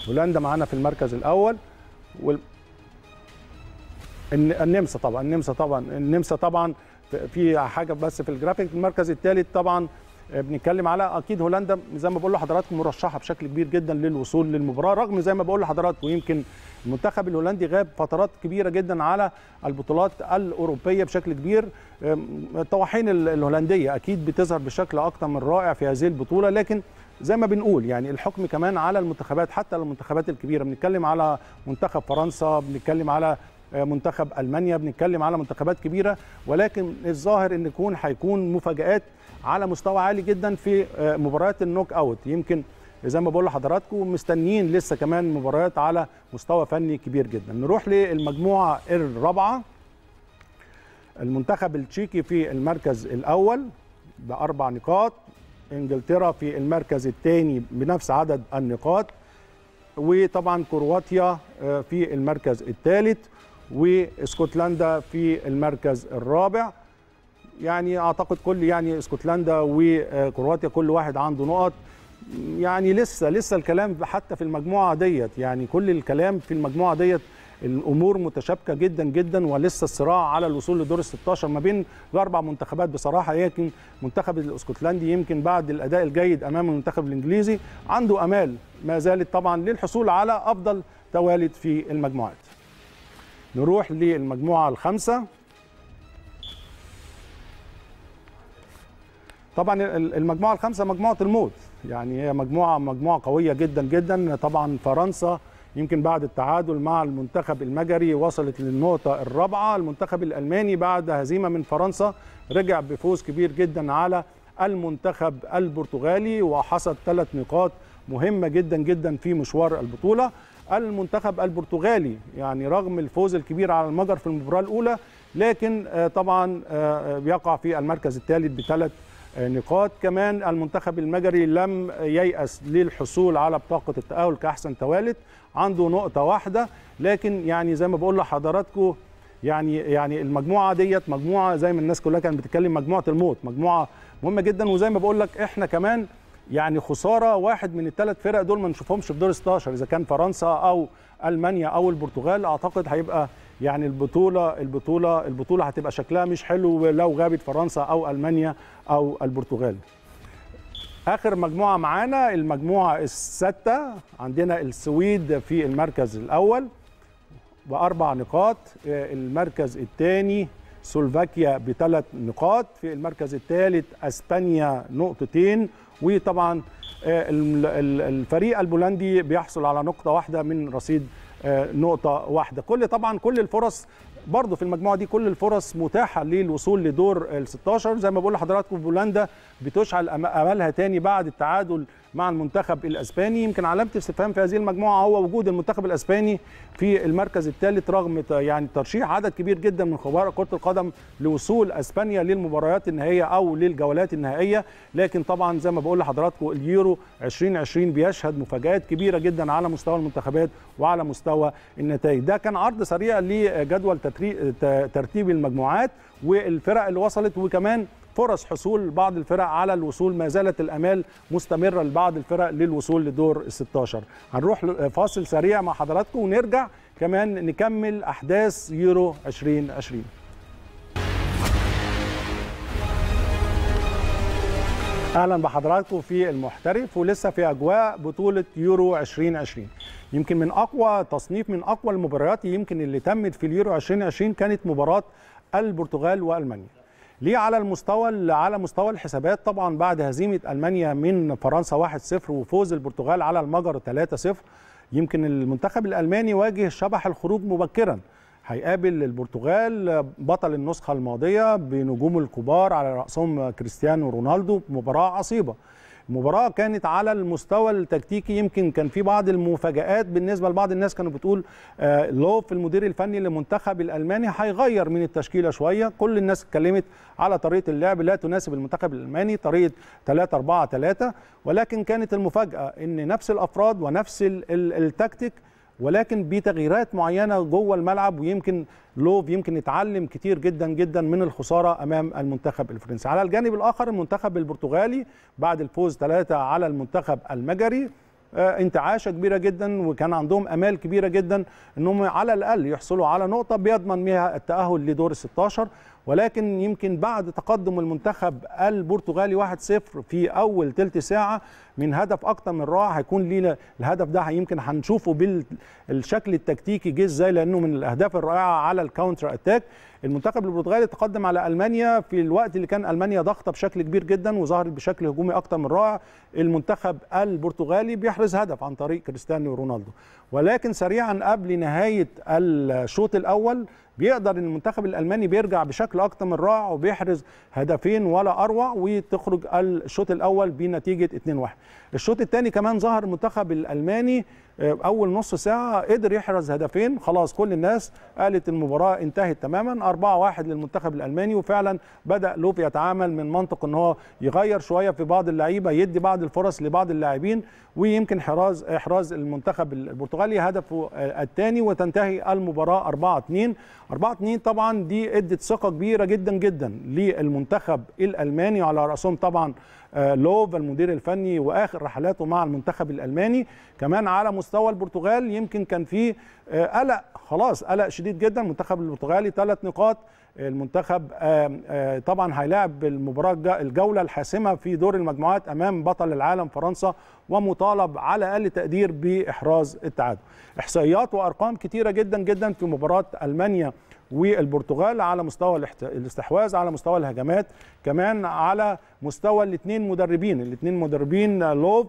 هولندا معانا في المركز الاول وال... النمسا طبعا النمسا طبعا النمسا طبعا في حاجه بس في الجرافيك المركز الثالث طبعا بنتكلم على اكيد هولندا زي ما بقول لحضراتكم مرشحه بشكل كبير جدا للوصول للمباراه رغم زي ما بقول لحضراتكم يمكن المنتخب الهولندي غاب فترات كبيره جدا على البطولات الاوروبيه بشكل كبير الطواحين الهولنديه اكيد بتظهر بشكل اكثر من رائع في هذه البطوله لكن زي ما بنقول يعني الحكم كمان على المنتخبات حتى المنتخبات الكبيره بنتكلم على منتخب فرنسا بنتكلم على أه، منتخب المانيا بنتكلم على منتخبات كبيره ولكن الظاهر ان يكون هيكون مفاجات على مستوى عالي جدا في آه، مباريات النوك اوت يمكن زي ما بقول لحضراتكم مستنيين لسه كمان مباريات على مستوى فني كبير جدا نروح للمجموعه الرابعه المنتخب التشيكي في المركز الاول باربع نقاط انجلترا في المركز الثاني بنفس عدد النقاط وطبعا كرواتيا آه، في المركز الثالث واسكتلندا في المركز الرابع يعني اعتقد كل يعني اسكتلندا وكرواتيا كل واحد عنده نقط يعني لسه لسه الكلام حتى في المجموعه ديت يعني كل الكلام في المجموعه ديت الامور متشابكه جدا جدا ولسه الصراع على الوصول لدور ال 16 ما بين الاربع منتخبات بصراحه يمكن منتخب الاسكتلندي يمكن بعد الاداء الجيد امام المنتخب الانجليزي عنده امال ما زالت طبعا للحصول على افضل توالد في المجموعات. نروح للمجموعه الخامسه طبعا المجموعه الخامسه مجموعه الموت يعني هي مجموعه مجموعه قويه جدا جدا طبعا فرنسا يمكن بعد التعادل مع المنتخب المجري وصلت للنقطه الرابعه المنتخب الالماني بعد هزيمه من فرنسا رجع بفوز كبير جدا على المنتخب البرتغالي وحصد ثلاث نقاط مهمه جدا جدا في مشوار البطوله المنتخب البرتغالي يعني رغم الفوز الكبير على المجر في المباراه الاولى لكن آه، طبعا آه، آه، يقع في المركز الثالث بثلاث نقاط كمان المنتخب المجري لم ييأس للحصول على بطاقة التأهل كأحسن توالت عنده نقطة واحدة لكن يعني زي ما بقول لحضراتكم يعني يعني المجموعة ديت مجموعة زي ما الناس كلها كانت بتتكلم مجموعة الموت مجموعة مهمة جدا وزي ما بقول لك احنا كمان يعني خساره واحد من الثلاث فرق دول ما نشوفهمش في دور 16 اذا كان فرنسا او المانيا او البرتغال اعتقد هيبقى يعني البطوله البطوله البطوله هتبقى شكلها مش حلو لو غابت فرنسا او المانيا او البرتغال اخر مجموعه معانا المجموعه السادسه عندنا السويد في المركز الاول باربع نقاط المركز الثاني سلوفاكيا بثلاث نقاط في المركز الثالث اسبانيا نقطتين وطبعا آه، الفريق البولندي بيحصل على نقطه واحده من رصيد آه، نقطه واحده كل طبعا كل الفرص برضه في المجموعه دي كل الفرص متاحه للوصول لدور ال 16 زي ما بقول لحضراتكم بولندا بتشعل املها تاني بعد التعادل مع المنتخب الاسباني يمكن علامه استفهام في هذه المجموعه هو وجود المنتخب الاسباني في المركز الثالث رغم يعني ترشيح عدد كبير جدا من خبراء كره القدم لوصول اسبانيا للمباريات النهائيه او للجولات النهائيه لكن طبعا زي ما بقول لحضراتكم اليورو 2020 بيشهد مفاجات كبيره جدا على مستوى المنتخبات وعلى مستوى النتائج ده كان عرض سريع لجدول ترتيب المجموعات والفرق اللي وصلت وكمان فرص حصول بعض الفرق على الوصول ما زالت الامال مستمره لبعض الفرق للوصول لدور ال 16 هنروح فاصل سريع مع حضراتكم ونرجع كمان نكمل احداث يورو 2020 اهلا بحضراتكم في المحترف ولسه في اجواء بطوله يورو 2020 يمكن من اقوى تصنيف من اقوى المباريات يمكن اللي تمت في اليورو 2020 كانت مباراه البرتغال والمانيا ليه على المستوى على مستوى الحسابات طبعا بعد هزيمه المانيا من فرنسا 1-0 وفوز البرتغال على المجر 3-0 يمكن المنتخب الالماني واجه شبح الخروج مبكرا هيقابل البرتغال بطل النسخه الماضيه بنجومه الكبار على راسهم كريستيانو رونالدو مباراه عصيبه المباراه كانت على المستوى التكتيكي يمكن كان في بعض المفاجات بالنسبه لبعض الناس كانوا بتقول آه، لوف المدير الفني للمنتخب الالماني هيغير من التشكيله شويه كل الناس اتكلمت على طريقه اللعب لا تناسب المنتخب الالماني طريقه 3 4 3 ولكن كانت المفاجاه ان نفس الافراد ونفس التكتيك ولكن بتغييرات معينه جوه الملعب ويمكن لوف يمكن يتعلم كتير جدا جدا من الخساره امام المنتخب الفرنسي على الجانب الاخر المنتخب البرتغالي بعد الفوز ثلاثة على المنتخب المجري آه، انتعاشه كبيره جدا وكان عندهم امال كبيره جدا انهم على الاقل يحصلوا على نقطه بيضمن بها التاهل لدور ال 16 ولكن يمكن بعد تقدم المنتخب البرتغالي 1-0 في اول ثلث ساعه من هدف اكتر من رائع هيكون لينا الهدف ده يمكن هنشوفه بالشكل التكتيكي جه ازاي لانه من الاهداف الرائعه على الكاونتر اتاك المنتخب البرتغالي تقدم على المانيا في الوقت اللي كان المانيا ضاغطه بشكل كبير جدا وظهرت بشكل هجومي اكتر من رائع المنتخب البرتغالي بيحرز هدف عن طريق كريستيانو رونالدو ولكن سريعا قبل نهايه الشوط الاول بيقدر المنتخب الالماني بيرجع بشكل اكتر من رائع وبيحرز هدفين ولا اروع وتخرج الشوط الاول بنتيجه 2-1 الشوط الثاني كمان ظهر المنتخب الالماني آه، اول نص ساعه قدر يحرز هدفين خلاص كل الناس قالت المباراه انتهت تماما 4-1 للمنتخب الالماني وفعلا بدا لوب يتعامل من منطق ان هو يغير شويه في بعض اللعيبه يدي بعض الفرص لبعض اللاعبين ويمكن حراز احراز المنتخب البرتغالي هدفه آه، الثاني وتنتهي المباراه 4-2 4-2 طبعا دي ادت ثقه كبيره جدا جدا للمنتخب الالماني على راسهم طبعا آه، لوف المدير الفني واخر رحلاته مع المنتخب الالماني كمان على مستوى البرتغال يمكن كان في آه، قلق خلاص قلق شديد جدا المنتخب البرتغالي ثلاث نقاط المنتخب آه، طبعا هيلاعب المباراه الجوله الحاسمه في دور المجموعات امام بطل العالم فرنسا ومطالب على اقل تقدير باحراز التعادل احصائيات وارقام كتيره جدا جدا في مباراه المانيا والبرتغال على مستوى الاستحواذ على مستوى الهجمات كمان على مستوى الاثنين مدربين الاثنين مدربين لوف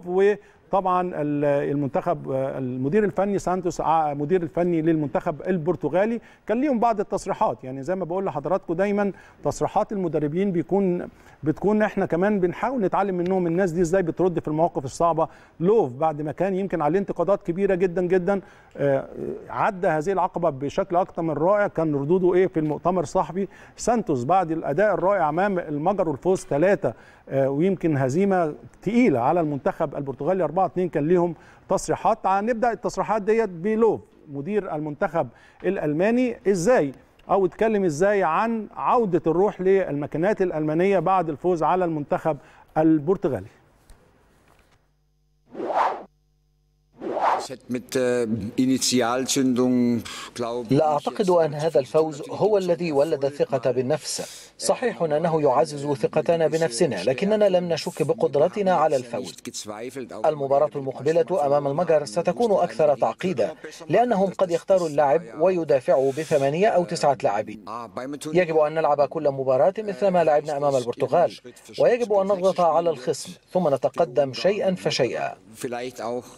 طبعا المنتخب المدير الفني سانتوس آه، مدير الفني للمنتخب البرتغالي كان ليهم بعض التصريحات يعني زي ما بقول لحضراتكم دايما تصريحات المدربين بيكون بتكون احنا كمان بنحاول نتعلم منهم الناس دي ازاي بترد في المواقف الصعبه لوف بعد ما كان يمكن عليه انتقادات كبيره جدا جدا آه، عدى هذه العقبه بشكل اكثر من رائع كان ردوده ايه في المؤتمر الصحفي سانتوس بعد الاداء الرائع امام المجر والفوز ثلاثه آه، ويمكن هزيمه تقيله على المنتخب البرتغالي 4 2 كان ليهم تصريحات نبدا التصريحات ديت بلوف مدير المنتخب الالماني ازاي او اتكلم ازاي عن عوده الروح للمكنات الالمانيه بعد الفوز على المنتخب البرتغالي لا أعتقد أن هذا الفوز هو الذي ولد الثقة بالنفس صحيح أنه يعزز ثقتنا بنفسنا لكننا لم نشك بقدرتنا على الفوز المباراة المقبلة أمام المجر ستكون أكثر تعقيدا لأنهم قد يختاروا اللاعب ويدافعوا بثمانية أو تسعة لاعبين يجب أن نلعب كل مباراة مثل ما لعبنا أمام البرتغال ويجب أن نضغط على الخصم ثم نتقدم شيئا فشيئا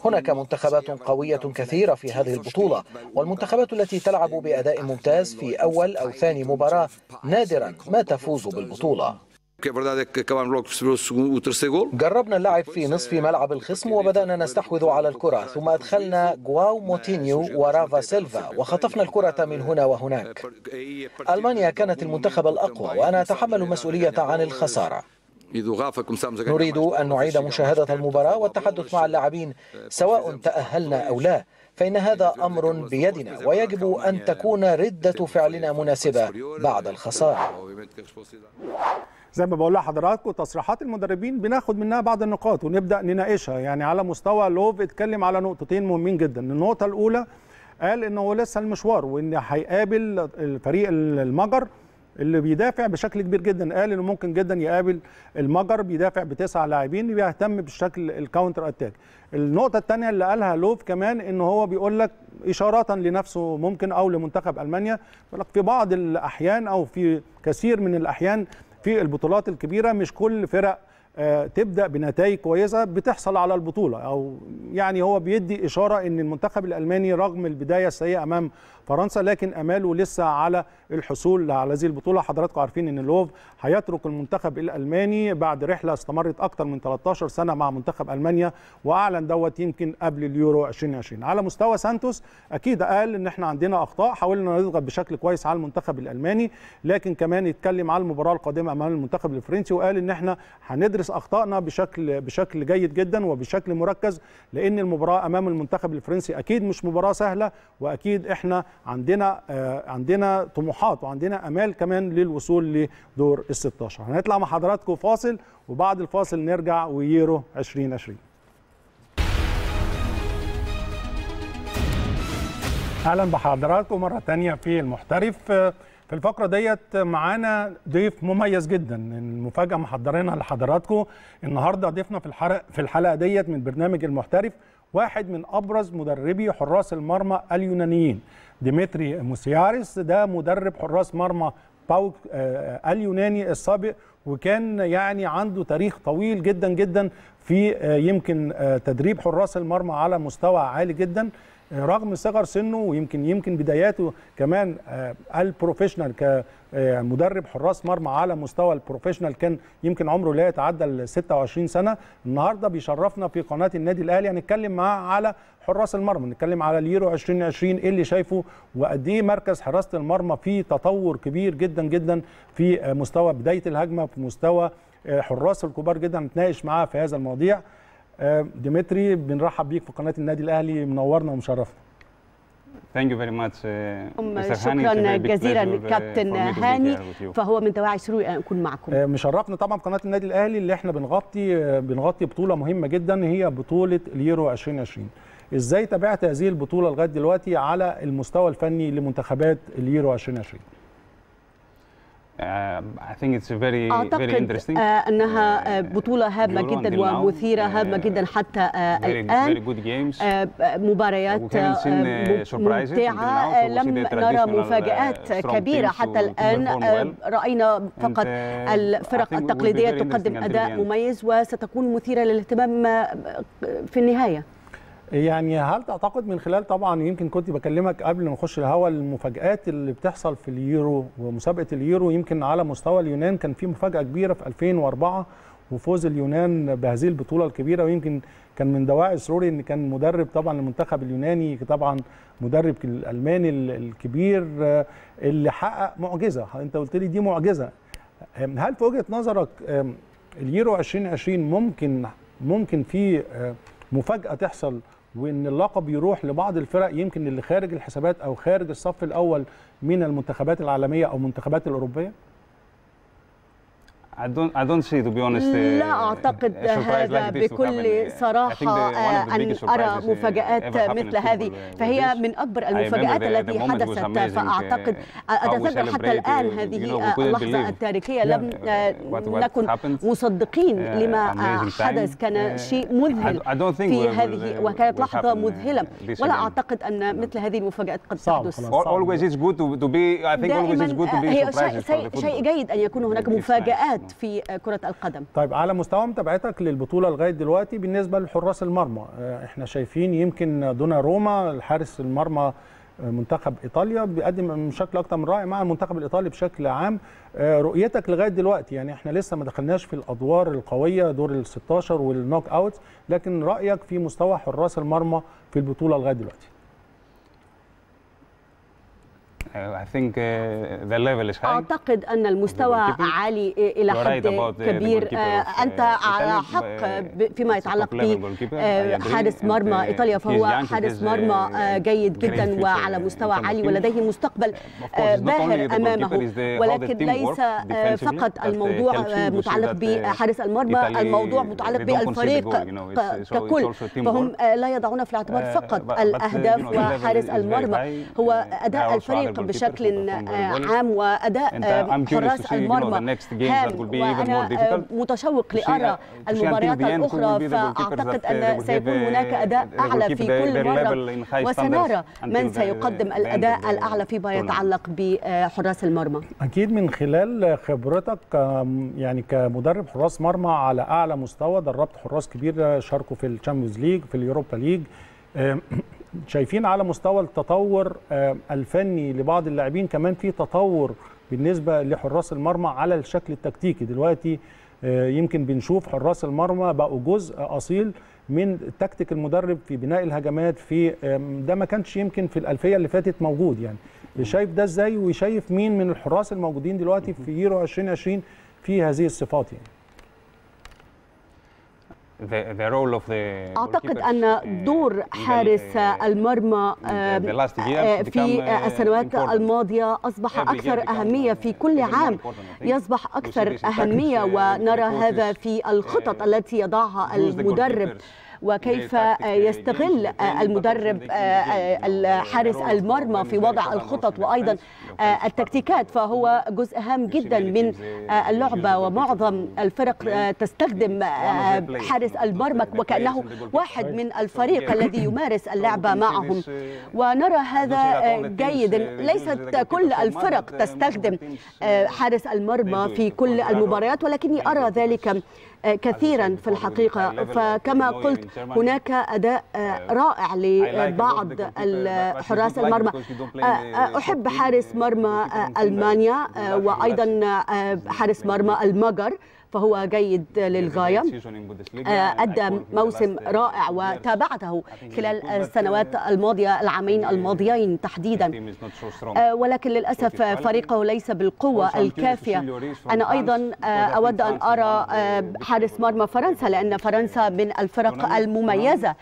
هناك منتخبات قوية كثيرة في هذه البطولة والمنتخبات التي تلعب بأداء ممتاز في أول أو ثاني مباراة نادرا ما تفوز بالبطولة جربنا اللعب في نصف ملعب الخصم وبدأنا نستحوذ على الكرة ثم أدخلنا جواو موتينيو ورافا سيلفا وخطفنا الكرة من هنا وهناك ألمانيا كانت المنتخب الأقوى وأنا أتحمل المسؤولية عن الخسارة نريد أن نعيد مشاهدة المباراة والتحدث مع اللاعبين سواء تأهلنا أو لا فإن هذا أمر بيدنا ويجب أن تكون ردة فعلنا مناسبة بعد الخسارة زي ما بقول لحضراتكم تصريحات المدربين بناخد منها بعض النقاط ونبدا نناقشها يعني على مستوى لوف اتكلم على نقطتين مهمين جدا النقطه الاولى قال انه لسه المشوار وان هيقابل الفريق المجر اللي بيدافع بشكل كبير جدا قال انه ممكن جدا يقابل المجر بيدافع بتسع لاعبين بيهتم بالشكل الكاونتر اتاك النقطه الثانيه اللي قالها لوف كمان ان هو بيقول لك اشاره لنفسه ممكن او لمنتخب المانيا بيقول لك في بعض الاحيان او في كثير من الاحيان في البطولات الكبيره مش كل فرق آه، تبدا بنتائج كويسه بتحصل على البطوله او يعني هو بيدي اشاره ان المنتخب الالماني رغم البدايه السيئه امام فرنسا لكن اماله لسه على الحصول على هذه البطوله حضراتكم عارفين ان لوف هيترك المنتخب الالماني بعد رحله استمرت اكثر من 13 سنه مع منتخب المانيا واعلن دوت يمكن قبل اليورو 2020 على مستوى سانتوس اكيد قال ان احنا عندنا اخطاء حاولنا نضغط بشكل كويس على المنتخب الالماني لكن كمان يتكلم على المباراه القادمه امام المنتخب الفرنسي وقال ان احنا هندرس اخطائنا بشكل بشكل جيد جدا وبشكل مركز لان المباراه امام المنتخب الفرنسي اكيد مش مباراه سهله واكيد احنا عندنا آه، عندنا طموحات وعندنا امال كمان للوصول لدور ال 16 هنطلع مع حضراتكم فاصل وبعد الفاصل نرجع وييرو 2020 اهلا بحضراتكم مره تانية في المحترف آه، في الفقره ديت معانا ضيف مميز جدا المفاجاه محضرينها لحضراتكم النهارده ضيفنا في الحلقه في الحلقه ديت من برنامج المحترف واحد من ابرز مدربي حراس المرمى اليونانيين ديمتري موسياريس ده مدرب حراس مرمى باوك آه، اليوناني السابق وكان يعني عنده تاريخ طويل جدا جدا في آه، يمكن آه، تدريب حراس المرمى على مستوى عالي جدا رغم صغر سنه ويمكن يمكن بداياته كمان البروفيشنال آه، كمدرب آه، حراس مرمى على مستوى البروفيشنال كان يمكن عمره لا يتعدى ال 26 سنه النهارده بيشرفنا في قناه النادي الاهلي هنتكلم يعني معاه على حراس المرمى نتكلم على اليورو 2020 ايه اللي شايفه وقد ايه مركز حراسه المرمى فيه تطور كبير جدا جدا في آه، مستوى بدايه الهجمه في مستوى حراس الكبار جدا نتناقش معاه في هذا المواضيع آه، ديمتري بنرحب بيك في قناه النادي الاهلي منورنا ومشرفنا Thank you very much, آه، شكرا جزيلا آه، كابتن هاني فهو من دواعي سروري ان اكون معكم مشرفنا طبعا قناه النادي الاهلي اللي احنا بنغطي بنغطي بطوله مهمه جدا هي بطوله اليورو 2020 ازاي تابعت هذه البطوله لغايه دلوقتي على المستوى الفني لمنتخبات اليورو 2020 Um, I think it's very, أعتقد very interesting. آه، أنها uh, آه، بطولة هامة جدا ومثيرة uh, هامة جدا حتى آه، الآن مباريات uh, ممتعة لم نرى مفاجآت كبيرة حتى الآن رأينا فقط الفرق التقليدية تقدم أداء مميز وستكون مثيرة للاهتمام في النهاية يعني هل تعتقد من خلال طبعا يمكن كنت بكلمك قبل ما نخش الهوا المفاجآت اللي بتحصل في اليورو ومسابقه اليورو يمكن على مستوى اليونان كان في مفاجاه كبيره في 2004 وفوز اليونان بهذه البطوله الكبيره ويمكن كان من دواعي سروري ان كان مدرب طبعا المنتخب اليوناني طبعا مدرب الالماني الكبير آه، اللي حقق معجزه انت قلت لي دي معجزه هل في وجهه نظرك اليورو 2020 ممكن ممكن في آه، مفاجاه تحصل وان اللقب يروح لبعض الفرق يمكن اللي خارج الحسابات او خارج الصف الاول من المنتخبات العالميه او المنتخبات الاوروبيه؟ I don't I don't see to be honest لا uh, اعتقد هذا بكل صراحه ان ارى uh, مفاجات مثل هذه uh, فهي من اكبر المفاجات التي حدثت فاعتقد اتذكر حتى الان هذه اللحظه التاريخيه لم نكن مصدقين لما حدث كان شيء مذهل في هذه وكانت لحظه مذهله ولا اعتقد ان مثل هذه المفاجات قد تحدث always it's good to be I think always good to be آه، surprised شيء جيد ان يكون هناك مفاجات البنات في كره القدم طيب على مستوى متابعتك للبطوله لغايه دلوقتي بالنسبه لحراس المرمى آه، احنا شايفين يمكن دونا روما الحارس المرمى آه، منتخب ايطاليا بيقدم بشكل اكتر من رائع مع المنتخب الايطالي بشكل عام آه، رؤيتك لغايه دلوقتي يعني احنا لسه ما دخلناش في الادوار القويه دور ال 16 والنوك اوت لكن رايك في مستوى حراس المرمى في البطوله لغايه دلوقتي Uh, uh, أعتقد أن المستوى عالي إيه، إلى حد كبير آه، أنت uh, على حق فيما يتعلق بحارس آه، مرمى إيطاليا فهو حارس مرمى آه، جيد جدا وعلى مستوى عالي ولديه مستقبل باهر أمامه ولكن ليس فقط الموضوع متعلق بحارس المرمى الموضوع متعلق بالفريق ككل فهم لا يضعون في الاعتبار فقط الأهداف وحارس المرمى هو أداء الفريق المنتخب بشكل آه، عام واداء آه، حراس المرمى وانا آه، متشوق لارى المباريات الاخرى فاعتقد uh, ان سيكون هناك اداء اعلى في كل مره وسنرى من سيقدم الاداء الاعلى فيما يتعلق بحراس المرمى اكيد من خلال خبرتك يعني كمدرب حراس مرمى على اعلى مستوى دربت حراس كبير شاركوا في الشامبيونز ليج في اليوروبا ليج شايفين على مستوى التطور آه، الفني لبعض اللاعبين كمان في تطور بالنسبه لحراس المرمى على الشكل التكتيكي دلوقتي آه، يمكن بنشوف حراس المرمى بقوا جزء اصيل من تكتيك المدرب في بناء الهجمات في آه، ده ما كانش يمكن في الالفيه اللي فاتت موجود يعني شايف ده ازاي وشايف مين من الحراس الموجودين دلوقتي في يورو 2020 في هذه الصفات يعني اعتقد ان uh, دور uh, حارس المرمى uh, في السنوات الماضيه اصبح اكثر اهميه في كل عام يصبح اكثر اهميه ونرى هذا في الخطط التي يضعها المدرب وكيف آه، يستغل المدرب حارس المرمى في وضع الخطط وأيضا آه، التكتيكات فهو جزء هام جدا من آه، اللعبة ومعظم الفرق تستخدم حارس المرمى وكأنه واحد من الفريق الذي يمارس اللعبة معهم ونرى هذا جيدا ليست كل الفرق تستخدم حارس المرمى في كل المباريات ولكني أرى ذلك آه، كثيرا في الحقيقة فكما قلت هناك أداء آه، رائع لبعض حراس المرمى آه، أحب حارس مرمى ألمانيا وأيضا حارس مرمى المجر فهو جيد للغاية آه، أدى موسم uh, رائع وتابعته خلال السنوات uh, الماضية العامين الماضيين تحديدا آه، ولكن للأسف فريقه ليس بالقوة الكافية أنا أيضا آه، أود أن أرى حارس مرمى فرنسا لأن فرنسا من الفرق المميزة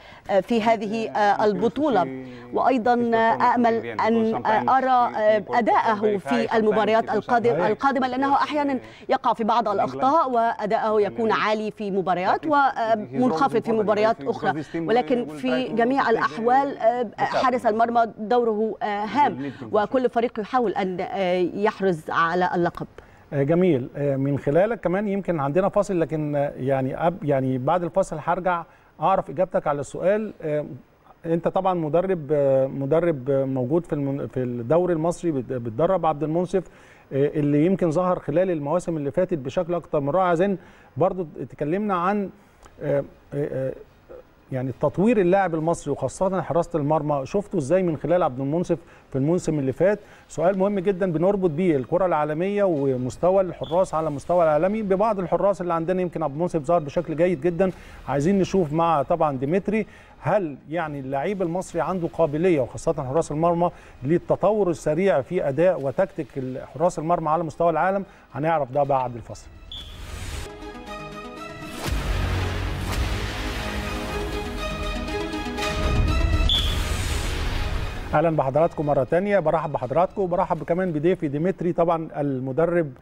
في هذه uh, البطولة وأيضا أأمل أن أرى أداءه في المباريات القادمة لأنه أحيانا يقع في بعض الأخطاء و وادائه يعني يكون عالي في مباريات ومنخفض في مباريات أخرى ولكن في جميع الأحوال آه، حارس المرمى دوره آه، هام وكل فريق يحاول أن آه، يحرز على اللقب جميل من خلالك كمان يمكن عندنا فاصل لكن يعني أب يعني بعد الفاصل هرجع اعرف اجابتك على السؤال انت طبعا مدرب مدرب موجود في في الدوري المصري بتدرب عبد المنصف آه، اللي يمكن ظهر خلال المواسم اللي فاتت بشكل اكتر من رائع زين برضو تكلمنا عن آه، آه، يعني تطوير اللاعب المصري وخاصه حراسه المرمى شفته ازاي من خلال عبد المنصف في الموسم اللي فات سؤال مهم جدا بنربط بيه الكره العالميه ومستوى الحراس على مستوى العالمي ببعض الحراس اللي عندنا يمكن عبد المنصف ظهر بشكل جيد جدا عايزين نشوف مع طبعا ديمتري هل يعني اللعيب المصري عنده قابليه وخاصه حراس المرمى للتطور السريع في اداء وتكتيك حراس المرمى على مستوى العالم هنعرف ده بعد الفصل اهلا بحضراتكم مره تانية برحب بحضراتكم وبرحب كمان بضيفي ديمتري طبعا المدرب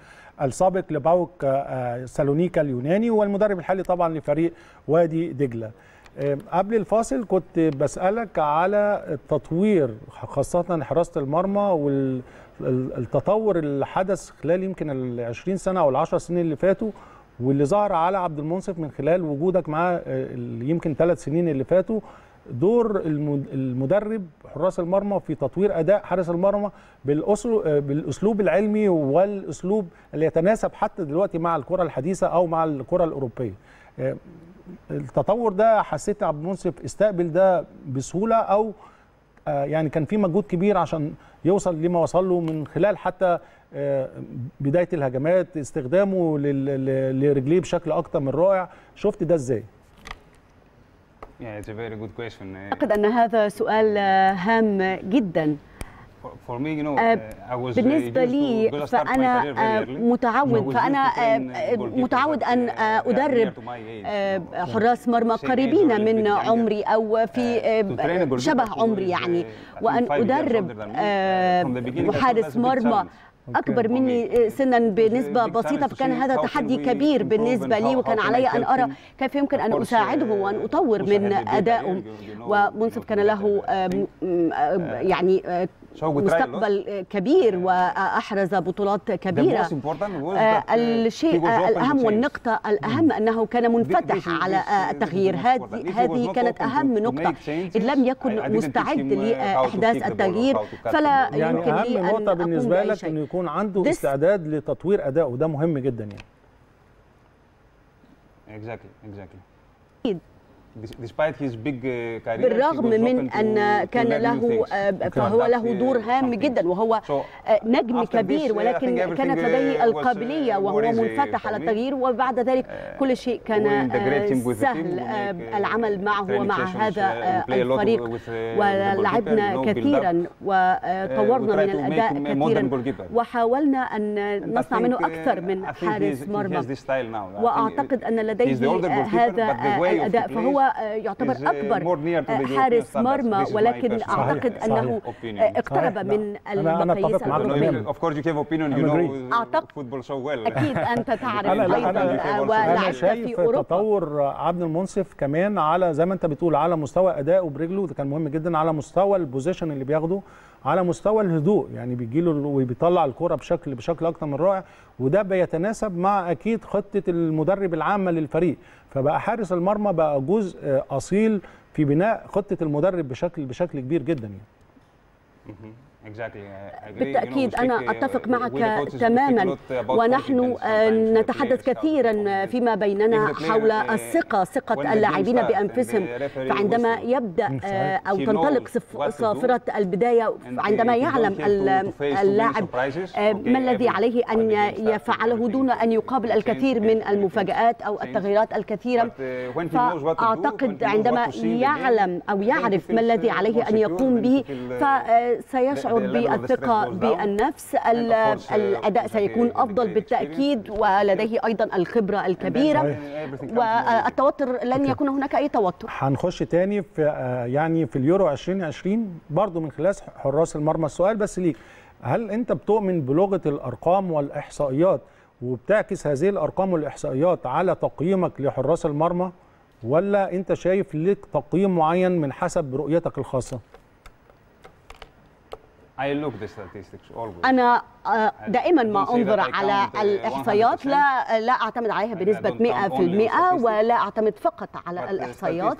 السابق لباوك آه، سالونيكا اليوناني والمدرب الحالي طبعا لفريق وادي دجله قبل الفاصل كنت بسألك على التطوير خاصة حراسة المرمى والتطور اللي حدث خلال يمكن ال 20 سنة أو ال 10 سنين اللي فاتوا واللي ظهر على عبد المنصف من خلال وجودك معاه يمكن ثلاث سنين اللي فاتوا دور المدرب حراس المرمى في تطوير اداء حارس المرمى بالاسلوب العلمي والاسلوب اللي يتناسب حتى دلوقتي مع الكره الحديثه او مع الكره الاوروبيه آه، التطور ده حسيت عبد المنصف استقبل ده بسهوله او آه، يعني كان في مجهود كبير عشان يوصل لما وصل له من خلال حتى آه، بدايه الهجمات استخدامه لرجليه بشكل اكتر من رائع شفت ده ازاي Yeah, يعني it's a very good question. Uh, أعتقد أن هذا سؤال uh, هام جدا. For me, you know, uh, I was بالنسبة لي فأنا متعود فأنا متعود أن أدرب حراس مرمى قريبين من عمري أو في شبه عمري يعني وأن أدرب حارس مرمى اكبر مني آه، سنا بنسبه بسيطه فكان هذا تحدي كبير بالنسبه لي وكان علي ان ارى كيف يمكن ان أساعده وان اطور من أدائه ومنصف كان له آه، يعني آه، مستقبل كبير آه. واحرز بطولات كبيره آه، uh, الشيء الاهم والنقطه mm. الاهم انه كان منفتح على التغيير آه، هذه هذه كانت اهم نقطه اذ لم يكن مستعد uh, لاحداث التغيير فلا يعني يمكن لي ان نقطه بالنسبه لك انه يكون عنده استعداد لتطوير ادائه ده مهم جدا يعني اكزاكتلي اكزاكتلي despite his big uh, career بالرغم من ان كان له آه، فهو له uh, دور هام جدا وهو آه، نجم كبير uh, ولكن كانت لديه القابليه وهو منفتح على التغيير وبعد ذلك كل شيء كان آه، سهل العمل معه ومع هذا الفريق ولعبنا كثيرا وطورنا من الاداء كثيرا وحاولنا ان نصنع منه اكثر من حارس مرمى واعتقد ان لديه هذا الاداء فهو يعتبر uh, اكبر حارس مرمى ولكن اعتقد انه اقترب من المقاييس الاوروبيه اعتقد اكيد انت <laughs> تعرف ايضا ولعبت في اوروبا تطور عبد المنصف كمان على زي ما انت بتقول على مستوى ادائه برجله ده كان مهم جدا على مستوى البوزيشن اللي بياخده على مستوى الهدوء يعني بيجي له وبيطلع الكرة بشكل بشكل اكتر من رائع وده بيتناسب مع اكيد خطه المدرب العامه للفريق فبقى حارس المرمى بقى جزء اصيل في بناء خطه المدرب بشكل بشكل كبير جدا يعني. بالتأكيد أنا أتفق معك تماما ونحن آه، نتحدث كثيرا فيما بيننا حول الثقة ثقة اللاعبين بأنفسهم فعندما يبدأ آه، أو تنطلق صافرة البداية عندما يعلم اللاعب آه، ما الذي عليه أن يفعله دون أن يقابل الكثير من المفاجآت أو التغييرات الكثيرة uh, فأعتقد عندما يعلم أو يعرف ما الذي uh, عليه أن يقوم به فسيشعر بالثقه بالنفس الاداء سيكون افضل بالتاكيد ولديه ايضا الخبره الكبيره يعني يعني والتوتر لن يكون هناك اي توتر هنخش تاني في يعني في اليورو 2020 برضو من خلال حراس المرمى السؤال بس ليك هل انت بتؤمن بلغه الارقام والاحصائيات وبتعكس هذه الارقام والاحصائيات على تقييمك لحراس المرمى ولا انت شايف لك تقييم معين من حسب رؤيتك الخاصه I look the statistics always. أنا آه، دائما ما أنظر على uh, الإحصائيات لا لا أعتمد عليها بنسبة 100% ولا أعتمد فقط على الإحصائيات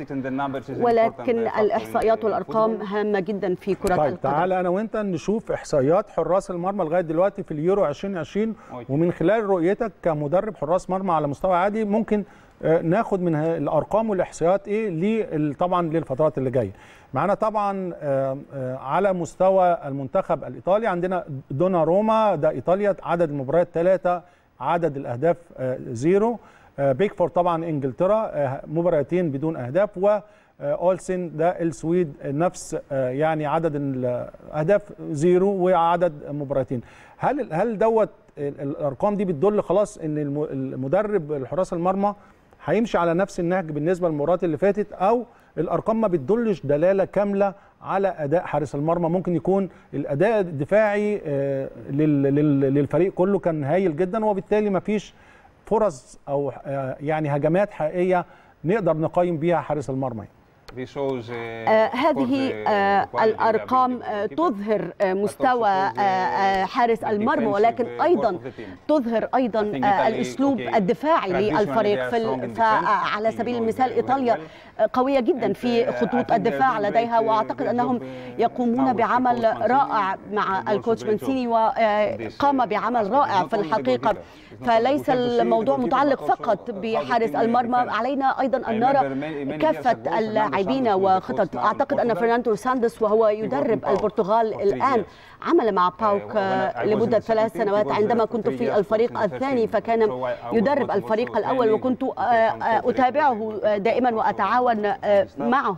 ولكن uh, الإحصائيات والأرقام هامة جدا في كرة طيب القدم. تعال أنا وأنت نشوف إحصائيات حراس المرمى لغاية دلوقتي في اليورو 2020 ومن خلال رؤيتك كمدرب حراس مرمى على مستوى عادي ممكن آه، ناخد من الارقام والاحصائيات ايه طبعا للفترات اللي جايه معانا طبعا آه، على مستوى المنتخب الايطالي عندنا دونا روما ده ايطاليا عدد المباريات ثلاثه عدد الاهداف آه، زيرو بيكفورد طبعا انجلترا مباراتين بدون اهداف و اولسن ده السويد نفس يعني عدد الاهداف زيرو وعدد مباراتين هل هل دوت الارقام دي بتدل خلاص ان المدرب الحراس المرمى هيمشي على نفس النهج بالنسبه للمباريات اللي فاتت او الارقام ما بتدلش دلاله كامله على اداء حارس المرمى ممكن يكون الاداء الدفاعي آه، للفريق كله كان هايل جدا وبالتالي ما فيش فرص او آه، يعني هجمات حقيقيه نقدر نقيم بيها حارس المرمى آه، آه، هذه آه، الارقام تظهر مستوى حارس المرمى ولكن ايضا تظهر ايضا الاسلوب الدفاعي للفريق فعلى سبيل المثال ايطاليا قويه جدا في خطوط الدفاع لديها واعتقد انهم يقومون بعمل رائع مع الكوتش مانسيني وقام آه، بعمل رائع في الحقيقه فليس الموضوع متعلق فقط بحارس المرمى علينا ايضا ان نرى كافه اللاعبين وخطط اعتقد ان فرناندو ساندوس وهو يدرب البرتغال الان عمل مع uh, باوك uh، لمده ثلاث سنوات عندما كنت في الفريق الثاني فكان يدرب الفريق الاول وكنت uh، اتابعه دائما واتعاون أتعاون آه، معه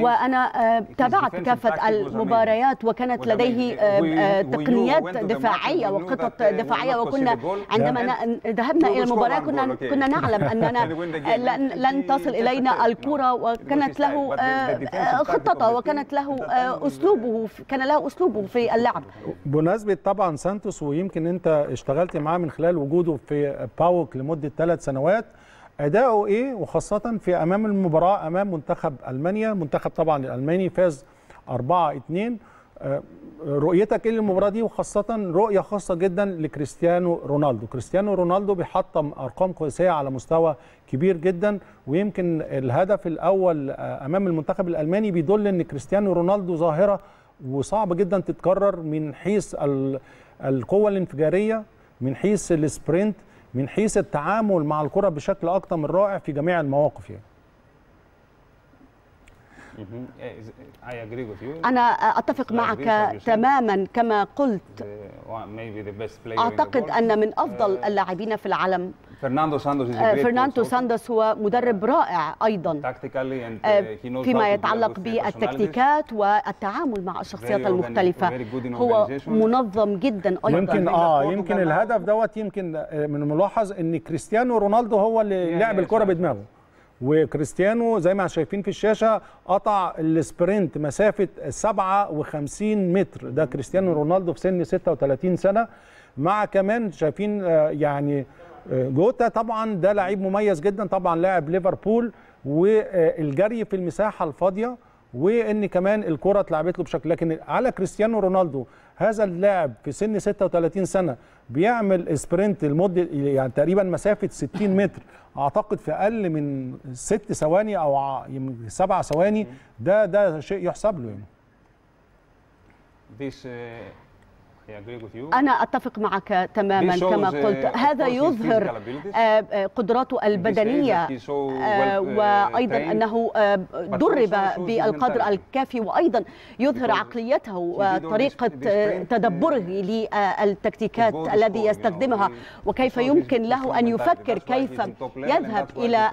وانا آه، تابعت كافه المباريات وكانت لديه آه، تقنيات دفاعيه وخطط uh, دفاعيه وكنا عندما <laughs> ذهبنا الى المباراه كنا كنا نعلم <laughs> اننا لن تصل الينا الكره وكانت له خطته وكانت له اسلوبه كان له اسلوبه في اللعب بمناسبه طبعا سانتوس ويمكن انت اشتغلت معاه من خلال وجوده في باوك لمده ثلاث سنوات اداؤه ايه وخاصه في امام المباراه امام منتخب المانيا منتخب طبعا الالماني فاز 4 2 آه، رؤيتك ايه للمباراه دي وخاصه رؤيه خاصه جدا لكريستيانو رونالدو كريستيانو رونالدو بيحطم ارقام قياسيه على مستوى كبير جدا ويمكن الهدف الاول آه، امام المنتخب الالماني بيدل ان كريستيانو رونالدو ظاهره وصعب جدا تتكرر من حيث القوه الانفجاريه من حيث السبرنت من حيث التعامل مع الكرة بشكل أكثر من رائع في جميع المواقف يعني. Mm-hmm. أنا أتفق معك تماما كما قلت أعتقد أن من أفضل uh, اللاعبين في العالم فرناندو ساندوس فرناندو ساندوس هو مدرب رائع ايضا آه، uh, فيما يتعلق بالتكتيكات والتعامل مع الشخصيات المختلفه هو منظم جدا ايضا يمكن اه يمكن الهدف دوت يمكن آه، من الملاحظ ان كريستيانو رونالدو هو اللي لعب الكره بدماغه وكريستيانو زي ما شايفين في الشاشه قطع السبرنت مسافه 57 متر ده كريستيانو رونالدو في سن 36 سنه مع كمان شايفين آه، يعني جوتا طبعا ده لعيب مميز جدا طبعا لاعب ليفربول والجري في المساحه الفاضيه وان كمان الكره اتلعبت له بشكل لكن على كريستيانو رونالدو هذا اللاعب في سن 36 سنه بيعمل سبرنت لمده يعني تقريبا مسافه 60 متر اعتقد في اقل من ست ثواني او سبع ثواني ده ده شيء يحسب له يعني. Uh, انا اتفق معك تماما كما قلت uh, هذا يظهر آه، آه، قدراته البدنيه آه، uh, وايضا انه درب بالقدر الكافي وايضا يظهر عقليته وطريقه تدبره uh, للتكتيكات الذي يستخدمها وكيف يمكن له ان يفكر كيف يذهب الى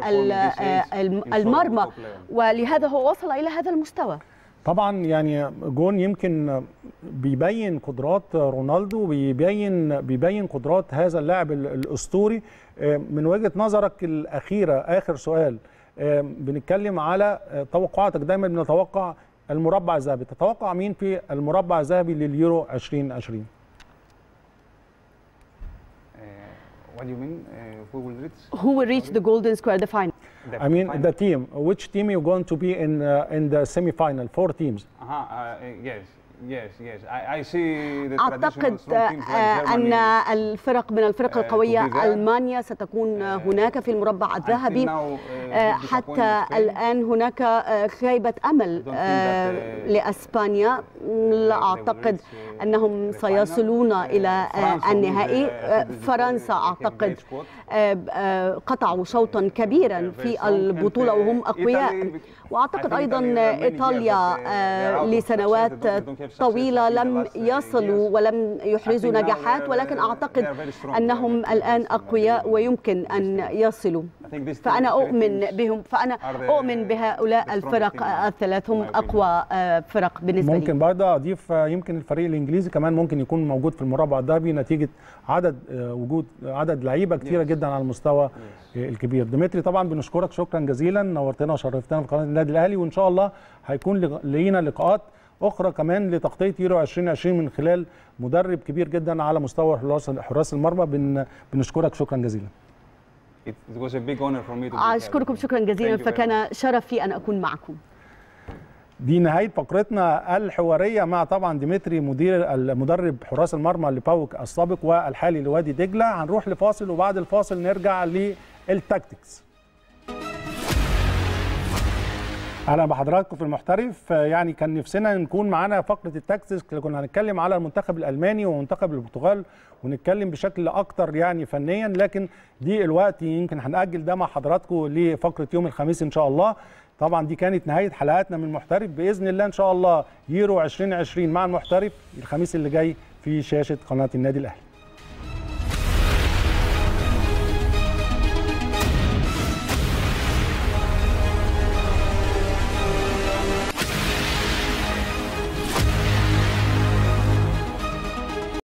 المرمى ولهذا هو وصل الى هذا المستوى طبعا يعني جون يمكن بيبين قدرات رونالدو بيبين بيبين قدرات هذا اللاعب الاسطوري آه، من وجهه نظرك الاخيره اخر سؤال آه، بنتكلم على آه، توقعاتك دايما بنتوقع المربع الذهبي تتوقع مين في المربع الذهبي لليورو 2020 What do you mean? Uh, who will reach? Who will reach the Golden Square, the final? The I mean final. the team. Which team you going to be in uh, in the semi-final? Four teams. Uh-huh, uh -huh, yes. Yes, yes. أعتقد آه, أن الفرق من الفرق uh, القوية ألمانيا ستكون uh, هناك في المربع الذهبي uh, آه, حتى الآن هناك خيبة آه, أمل لأسبانيا لا أعتقد أنهم سيصلون إلى النهائي فرنسا أعتقد قطعوا شوطا كبيرا في البطولة وهم أقوياء واعتقد ايضا ايطاليا آه، يعني لسنوات طويله لم يصلوا ولم يحرزوا نجاحات ولكن اعتقد انهم الان اقوياء ويمكن ان يصلوا فانا اؤمن بهم فانا اؤمن بهؤلاء الفرق الثلاث هم اقوى آه، فرق بالنسبه لي ممكن برضه اضيف آه، يمكن الفريق الانجليزي كمان ممكن يكون موجود في المربع الذهبي نتيجه عدد وجود عدد لعيبه كثيره جدا على المستوى الكبير ديمتري طبعا بنشكرك شكرا جزيلا نورتنا وشرفتنا في قناه النادي الاهلي وان شاء الله هيكون لينا لقاءات اخرى كمان لتغطيه يورو 2020 من خلال مدرب كبير جدا على مستوى حراس المرمى بنشكرك شكرا جزيلا أشكركم شكرا جزيلا فكان شرفي أن أكون معكم دي نهاية فقرتنا الحوارية مع طبعا ديمتري مدير المدرب حراس المرمى لباوك السابق والحالي لوادي دجلة هنروح لفاصل وبعد الفاصل نرجع ل التاكتكس اهلا بحضراتكم في المحترف يعني كان نفسنا نكون معانا فقره التاكتكس كنا هنتكلم على المنتخب الالماني ومنتخب البرتغال ونتكلم بشكل اكتر يعني فنيا لكن دي الوقت يمكن هنأجل ده مع حضراتكم لفقره يوم الخميس ان شاء الله طبعا دي كانت نهايه حلقاتنا من المحترف باذن الله ان شاء الله يورو 2020 مع المحترف الخميس اللي جاي في شاشه قناه النادي الاهلي